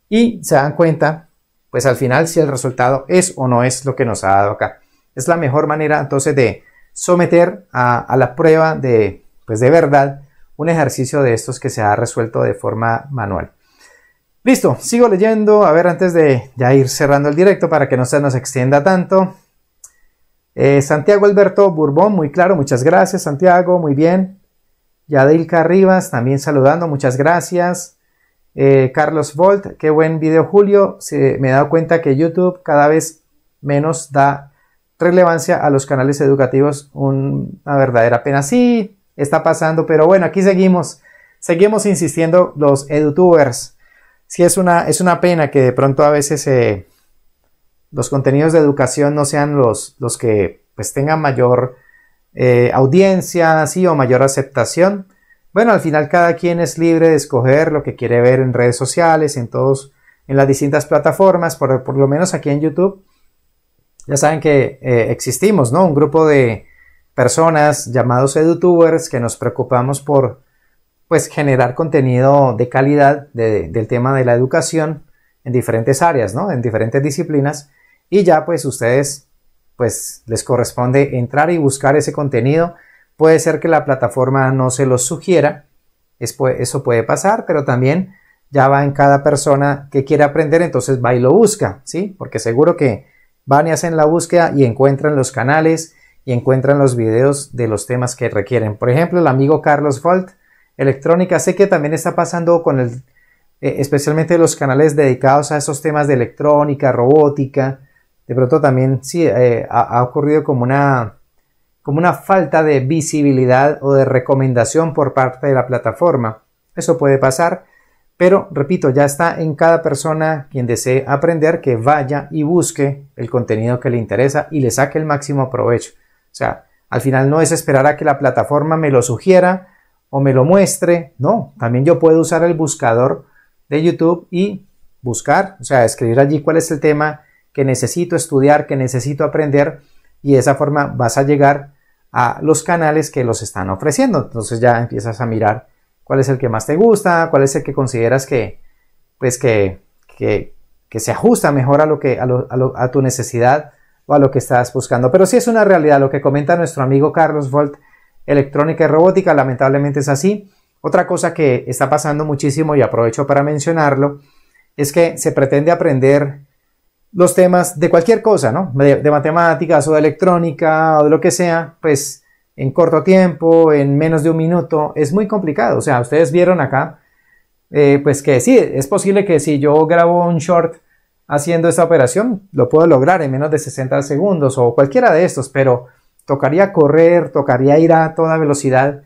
y se dan cuenta, pues al final, si el resultado es o no es lo que nos ha dado acá. Es la mejor manera entonces de someter a la prueba de, pues de verdad, un ejercicio de estos que se ha resuelto de forma manual. Listo, sigo leyendo, a ver, antes de ya ir cerrando el directo para que no se nos extienda tanto. Eh, Santiago Alberto Burbón, muy claro, muchas gracias Santiago, muy bien. Yadilka Rivas, también saludando, muchas gracias. Eh, Carlos Volt, qué buen video Julio, Se, me he dado cuenta que YouTube cada vez menos da relevancia a los canales educativos, una verdadera pena. Sí, está pasando. Pero bueno, aquí seguimos, seguimos insistiendo los edutubers. si es una, es una pena que de pronto a veces eh, los contenidos de educación no sean los, los que pues tengan mayor eh, audiencia, sí, o mayor aceptación. Bueno, al final cada quien es libre de escoger lo que quiere ver en redes sociales, en todos, en las distintas plataformas, por, lo menos aquí en YouTube. Ya saben que eh, existimos, ¿no? Un grupo de, personas llamados edutubers que nos preocupamos por pues generar contenido de calidad del tema de la educación en diferentes áreas, ¿no? En diferentes disciplinas y ya pues ustedes pues les corresponde entrar y buscar ese contenido. Puede ser que la plataforma no se los sugiera, eso puede pasar, pero también ya va en cada persona que quiere aprender, entonces va y lo busca, ¿sí? Porque seguro que van y hacen la búsqueda y encuentran los canales y encuentran los videos de los temas que requieren. Por ejemplo, el amigo Carlos Volt, electrónica, sé que también está pasando con el, eh, especialmente los canales dedicados a esos temas de electrónica, robótica. De pronto también sí eh, ha, ha, ocurrido como una, como una falta de visibilidad o de recomendación por parte de la plataforma. Eso puede pasar, pero repito, ya está en cada persona quien desee aprender que vaya y busque el contenido que le interesa y le saque el máximo provecho. O sea, al final no es esperar a que la plataforma me lo sugiera o me lo muestre. No, también yo puedo usar el buscador de YouTube y buscar, o sea, escribir allí cuál es el tema que necesito estudiar, que necesito aprender y de esa forma vas a llegar a los canales que los están ofreciendo. Entonces ya empiezas a mirar cuál es el que más te gusta, cuál es el que consideras que, pues que, se ajusta mejor a, lo que, a, a tu necesidad a lo que estás buscando. Pero sí es una realidad lo que comenta nuestro amigo Carlos Volt, electrónica y robótica, lamentablemente es así. Otra cosa que está pasando muchísimo y aprovecho para mencionarlo es que se pretende aprender los temas de cualquier cosa, ¿no? De, matemáticas o de electrónica o de lo que sea, pues en corto tiempo, en menos de un minuto, es muy complicado. O sea, ustedes vieron acá, eh, pues que sí, es posible que si yo grabo un short haciendo esta operación, lo puedo lograr en menos de 60 segundos o cualquiera de estos, pero tocaría correr, tocaría ir a toda velocidad.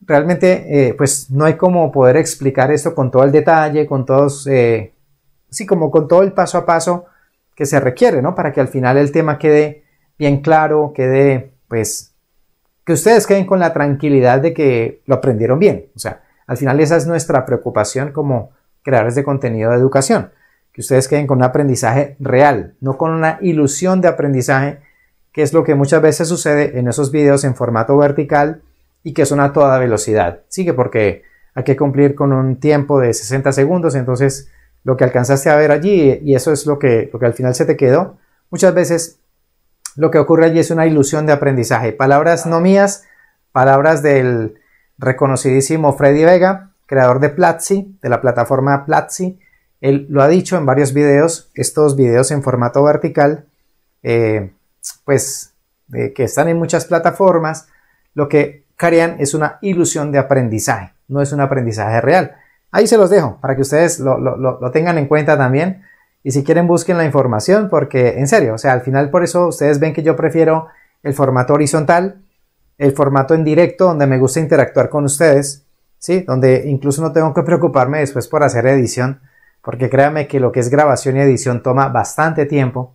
Realmente, eh, pues no hay como poder explicar esto con todo el detalle, con todos, eh, sí, como con todo el paso a paso que se requiere, ¿no? Para que al final el tema quede bien claro, quede, pues, que ustedes queden con la tranquilidad de que lo aprendieron bien. O sea, al final esa es nuestra preocupación como creadores de contenido de educación que ustedes queden con un aprendizaje real, no con una ilusión de aprendizaje, que es lo que muchas veces sucede en esos videos en formato vertical y que son a toda velocidad. Sigue porque hay que cumplir con un tiempo de 60 segundos, entonces lo que alcanzaste a ver allí y eso es lo que, lo que al final se te quedó. Muchas veces lo que ocurre allí es una ilusión de aprendizaje. Palabras no mías, palabras del reconocidísimo Freddy Vega, creador de Platzi, de la plataforma Platzi, él lo ha dicho en varios videos, estos videos en formato vertical, eh, pues que están en muchas plataformas, lo que carean es una ilusión de aprendizaje, no es un aprendizaje real. Ahí se los dejo para que ustedes lo, tengan en cuenta también. Y si quieren busquen la información porque en serio, o sea, al final por eso ustedes ven que yo prefiero el formato horizontal, el formato en directo donde me gusta interactuar con ustedes, ¿sí? Donde incluso no tengo que preocuparme después por hacer edición, porque créanme que lo que es grabación y edición toma bastante tiempo.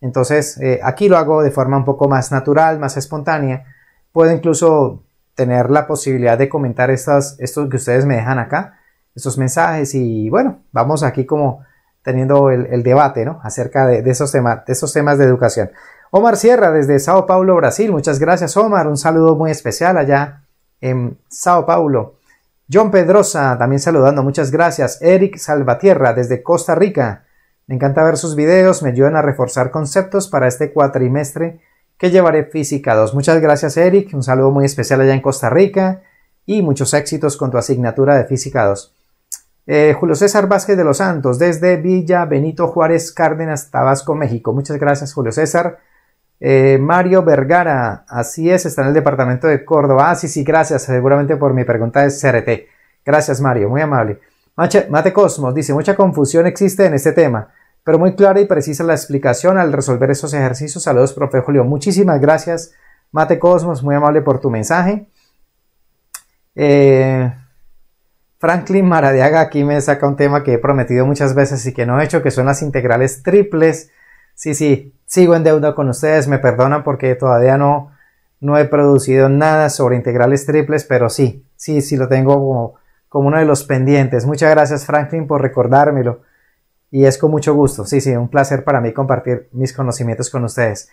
Entonces eh, aquí lo hago de forma un poco más natural, más espontánea. Puedo incluso tener la posibilidad de comentar estos que ustedes me dejan acá, estos mensajes y bueno, vamos aquí como teniendo el, debate acerca de esos temas, de esos temas de educación. Omar Sierra desde Sao Paulo, Brasil. Muchas gracias Omar, un saludo muy especial allá en Sao Paulo. John Pedrosa, también saludando, muchas gracias. Eric Salvatierra, desde Costa Rica. Me encanta ver sus videos, me ayudan a reforzar conceptos para este cuatrimestre que llevaré Física 2. Muchas gracias, Eric. Un saludo muy especial allá en Costa Rica y muchos éxitos con tu asignatura de Física 2. Eh, Julio César Vázquez de los Santos, desde Villa Benito Juárez Cárdenas, Tabasco, México. Muchas gracias, Julio César. Eh, Mario Vergara, así es, está en el departamento de Córdoba. Ah, sí, sí, gracias, seguramente por mi pregunta de CRT. Gracias, Mario, muy amable. Mate Cosmos dice, mucha confusión existe en este tema, pero muy clara y precisa la explicación al resolver esos ejercicios. Saludos, profe Julio. Muchísimas gracias, Mate Cosmos, muy amable por tu mensaje. Eh, Franklin Maradiaga aquí me saca un tema que he prometido muchas veces y que no he hecho, que son las integrales triples sí, sí, sigo en deuda con ustedes, me perdonan porque todavía no, no he producido nada sobre integrales triples, pero sí, sí, sí lo tengo como, como uno de los pendientes. Muchas gracias Franklin por recordármelo y es con mucho gusto, sí, sí, un placer para mí compartir mis conocimientos con ustedes.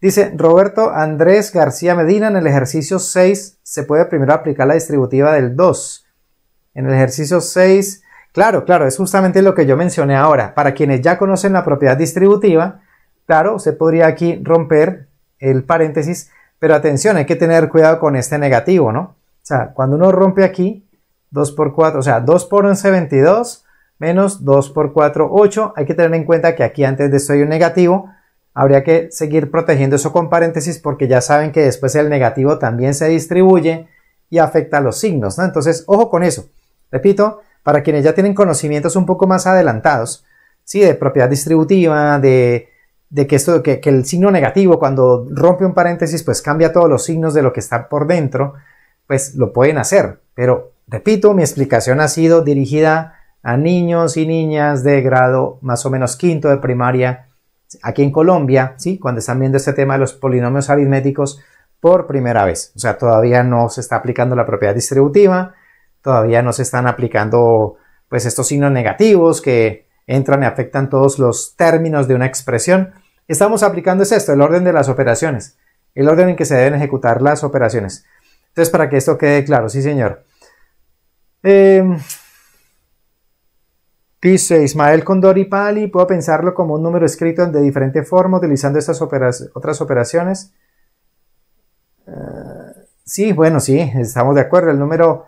Dice Roberto Andrés García Medina, en el ejercicio 6 se puede primero aplicar la distributiva del 2. En el ejercicio 6, claro, claro, es justamente lo que yo mencioné ahora. Para quienes ya conocen la propiedad distributiva, Claro, se podría aquí romper el paréntesis, pero atención, hay que tener cuidado con este negativo, ¿no? O sea, cuando uno rompe aquí, 2 por 4, o sea, 2 por 11, 22, menos 2 por 4, 8. Hay que tener en cuenta que aquí antes de esto hay un negativo. Habría que seguir protegiendo eso con paréntesis porque ya saben que después el negativo también se distribuye y afecta a los signos, ¿no? Entonces, ojo con eso. Repito, para quienes ya tienen conocimientos un poco más adelantados, ¿sí? De propiedad distributiva, de de que esto, que, que el signo negativo cuando rompe un paréntesis pues cambia todos los signos de lo que está por dentro, pues lo pueden hacer. Pero repito, mi explicación ha sido dirigida a niños y niñas de grado más o menos quinto de primaria aquí en Colombia, ¿sí? cuando están viendo este tema de los polinomios aritméticos por primera vez. O sea, todavía no se está aplicando la propiedad distributiva, todavía no se están aplicando pues estos signos negativos que entran y afectan todos los términos de una expresión. Estamos aplicando es esto, el orden de las operaciones, el orden en que se deben ejecutar las operaciones. Entonces, para que esto quede claro, sí señor. Em, dice Ismael Condori Pali, puedo pensarlo como un número escrito de diferente forma utilizando estas operaciones, otras operaciones. Eh, sí, bueno, sí, estamos de acuerdo. El número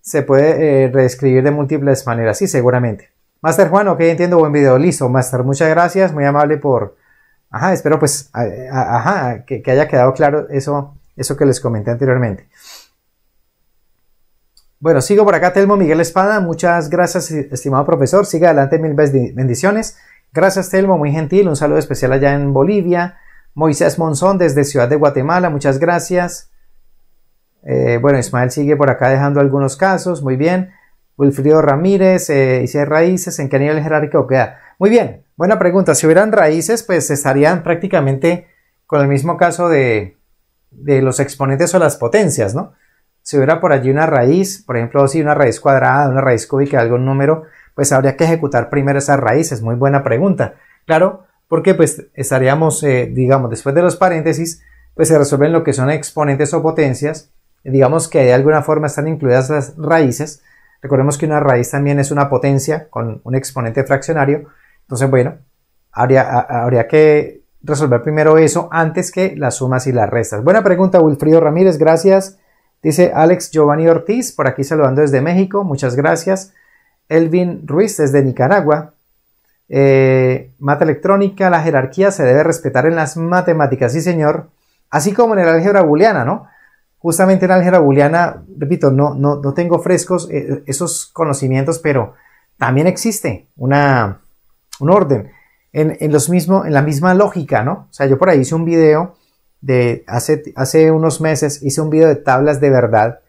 se puede eh, reescribir de múltiples maneras, sí, seguramente. Master Juan, ok, entiendo, buen video. Listo, Master, muchas gracias, muy amable por... Ajá, espero pues, ajá, que, haya quedado claro eso, eso que les comenté anteriormente. Bueno, sigo por acá, Telmo Miguel Espada, muchas gracias, estimado profesor, siga adelante, mil bendiciones. Gracias, Telmo, muy gentil, un saludo especial allá en Bolivia. Moisés Monzón desde Ciudad de Guatemala, muchas gracias. Eh, bueno, Ismael sigue por acá dejando algunos casos, muy bien. Wilfrido Ramírez, eh, y si hay raíces, ¿en qué nivel jerárquico queda? Muy bien, buena pregunta. Si hubieran raíces, pues estarían prácticamente con el mismo caso de, los exponentes o las potencias, ¿no? Si hubiera por allí una raíz, por ejemplo, si una raíz cuadrada, una raíz cúbica, algún número, pues habría que ejecutar primero esas raíces. Muy buena pregunta. Claro, porque pues estaríamos, eh, digamos, después de los paréntesis, pues se resuelven lo que son exponentes o potencias. Digamos que de alguna forma están incluidas las raíces Recordemos que una raíz también es una potencia con un exponente fraccionario. Entonces, bueno, habría, habría que resolver primero eso antes que las sumas y las restas. Buena pregunta, Wilfrido Ramírez, gracias. Dice Alex Giovanni Ortiz, por aquí saludando desde México, muchas gracias. Elvin Ruiz desde Nicaragua. Eh, mata electrónica, la jerarquía se debe respetar en las matemáticas, sí señor. Así como en el álgebra booleana, ¿no? justamente en álgebra booleana, repito, no, no, no tengo frescos eh, esos conocimientos, pero también existe una, un orden en, los mismo, en la misma lógica, ¿no? O sea, yo por ahí hice un video de hace, hace unos meses, hice un video de tablas de verdad,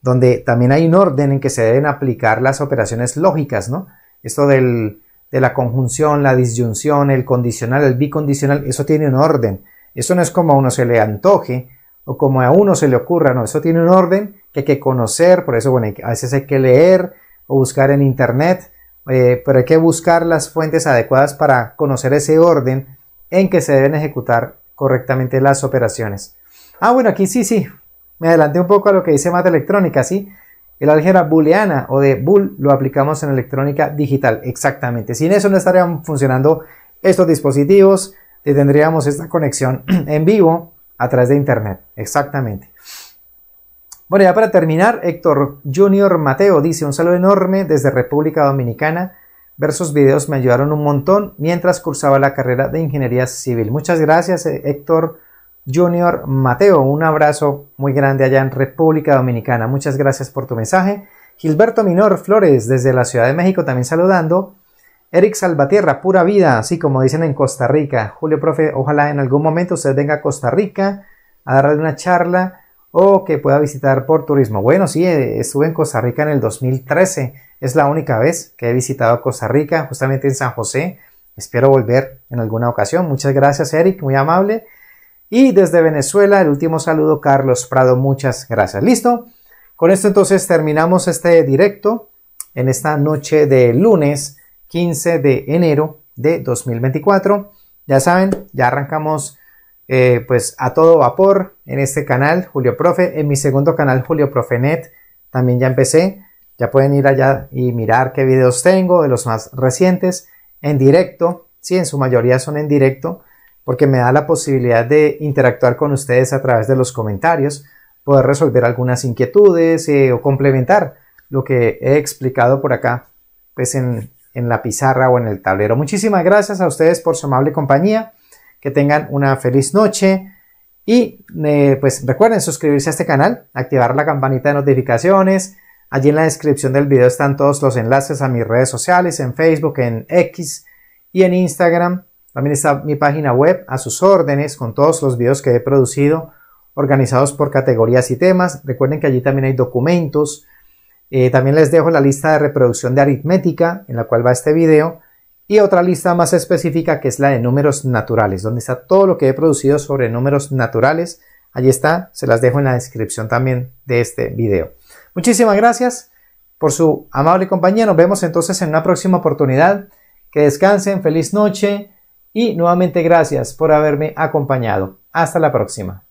donde también hay un orden en que se deben aplicar las operaciones lógicas, ¿no? Esto de la conjunción, la disyunción, el condicional, el bicondicional, eso tiene un orden. Eso no es como a uno se le antoje, o como a uno se le ocurra, no, eso tiene un orden que hay que conocer, por eso, bueno, a veces hay que leer o buscar en internet, eh, pero hay que buscar las fuentes adecuadas para conocer ese orden en que se deben ejecutar correctamente las operaciones. Ah, bueno, aquí sí, sí, me adelanté un poco a lo que dice de electrónica, ¿sí? El álgebra booleana o de bool lo aplicamos en electrónica digital, exactamente. Sin eso no estarían funcionando estos dispositivos, eh, tendríamos esta conexión en vivo a través de Internet, exactamente. Bueno, ya para terminar, Héctor Junior Mateo dice un saludo enorme desde República Dominicana. Ver sus videos me ayudaron un montón mientras cursaba la carrera de Ingeniería Civil. Muchas gracias, eh, Héctor Junior Mateo. Un abrazo muy grande allá en República Dominicana. Muchas gracias por tu mensaje. Gilberto Minor Flores desde la Ciudad de México también saludando. Eric Salvatierra, pura vida, así como dicen en Costa Rica. Julio, profe, ojalá en algún momento usted venga a Costa Rica a darle una charla o que pueda visitar por turismo. Bueno, sí, eh, estuve en Costa Rica en el 2013. Es la única vez que he visitado Costa Rica, justamente en San José. Espero volver en alguna ocasión. Muchas gracias, Eric, muy amable. Y desde Venezuela, el último saludo, Carlos Prado. Muchas gracias. Listo. Con esto entonces terminamos este directo en esta noche de lunes. 15 de enero de 2024. Ya saben, ya arrancamos eh, pues a todo vapor en este canal Julio Profe, en mi segundo canal Julio Profe Net, también ya empecé. Ya pueden ir allá y mirar qué videos tengo de los más recientes en directo. Sí, en su mayoría son en directo porque me da la posibilidad de interactuar con ustedes a través de los comentarios, poder resolver algunas inquietudes eh, o complementar lo que he explicado por acá pues en en la pizarra o en el tablero. Muchísimas gracias a ustedes por su amable compañía. Que tengan una feliz noche. Y eh, pues recuerden suscribirse a este canal, activar la campanita de notificaciones. Allí en la descripción del video están todos los enlaces a mis redes sociales, en Facebook, en X y en Instagram. También está mi página web a sus órdenes con todos los videos que he producido organizados por categorías y temas. Recuerden que allí también hay documentos eh, también les dejo la lista de reproducción de aritmética en la cual va este video y otra lista más específica que es la de números naturales, donde está todo lo que he producido sobre números naturales. Allí está, se las dejo en la descripción también de este video. Muchísimas gracias por su amable compañía. Nos vemos entonces en una próxima oportunidad. Que descansen, feliz noche y nuevamente gracias por haberme acompañado. Hasta la próxima.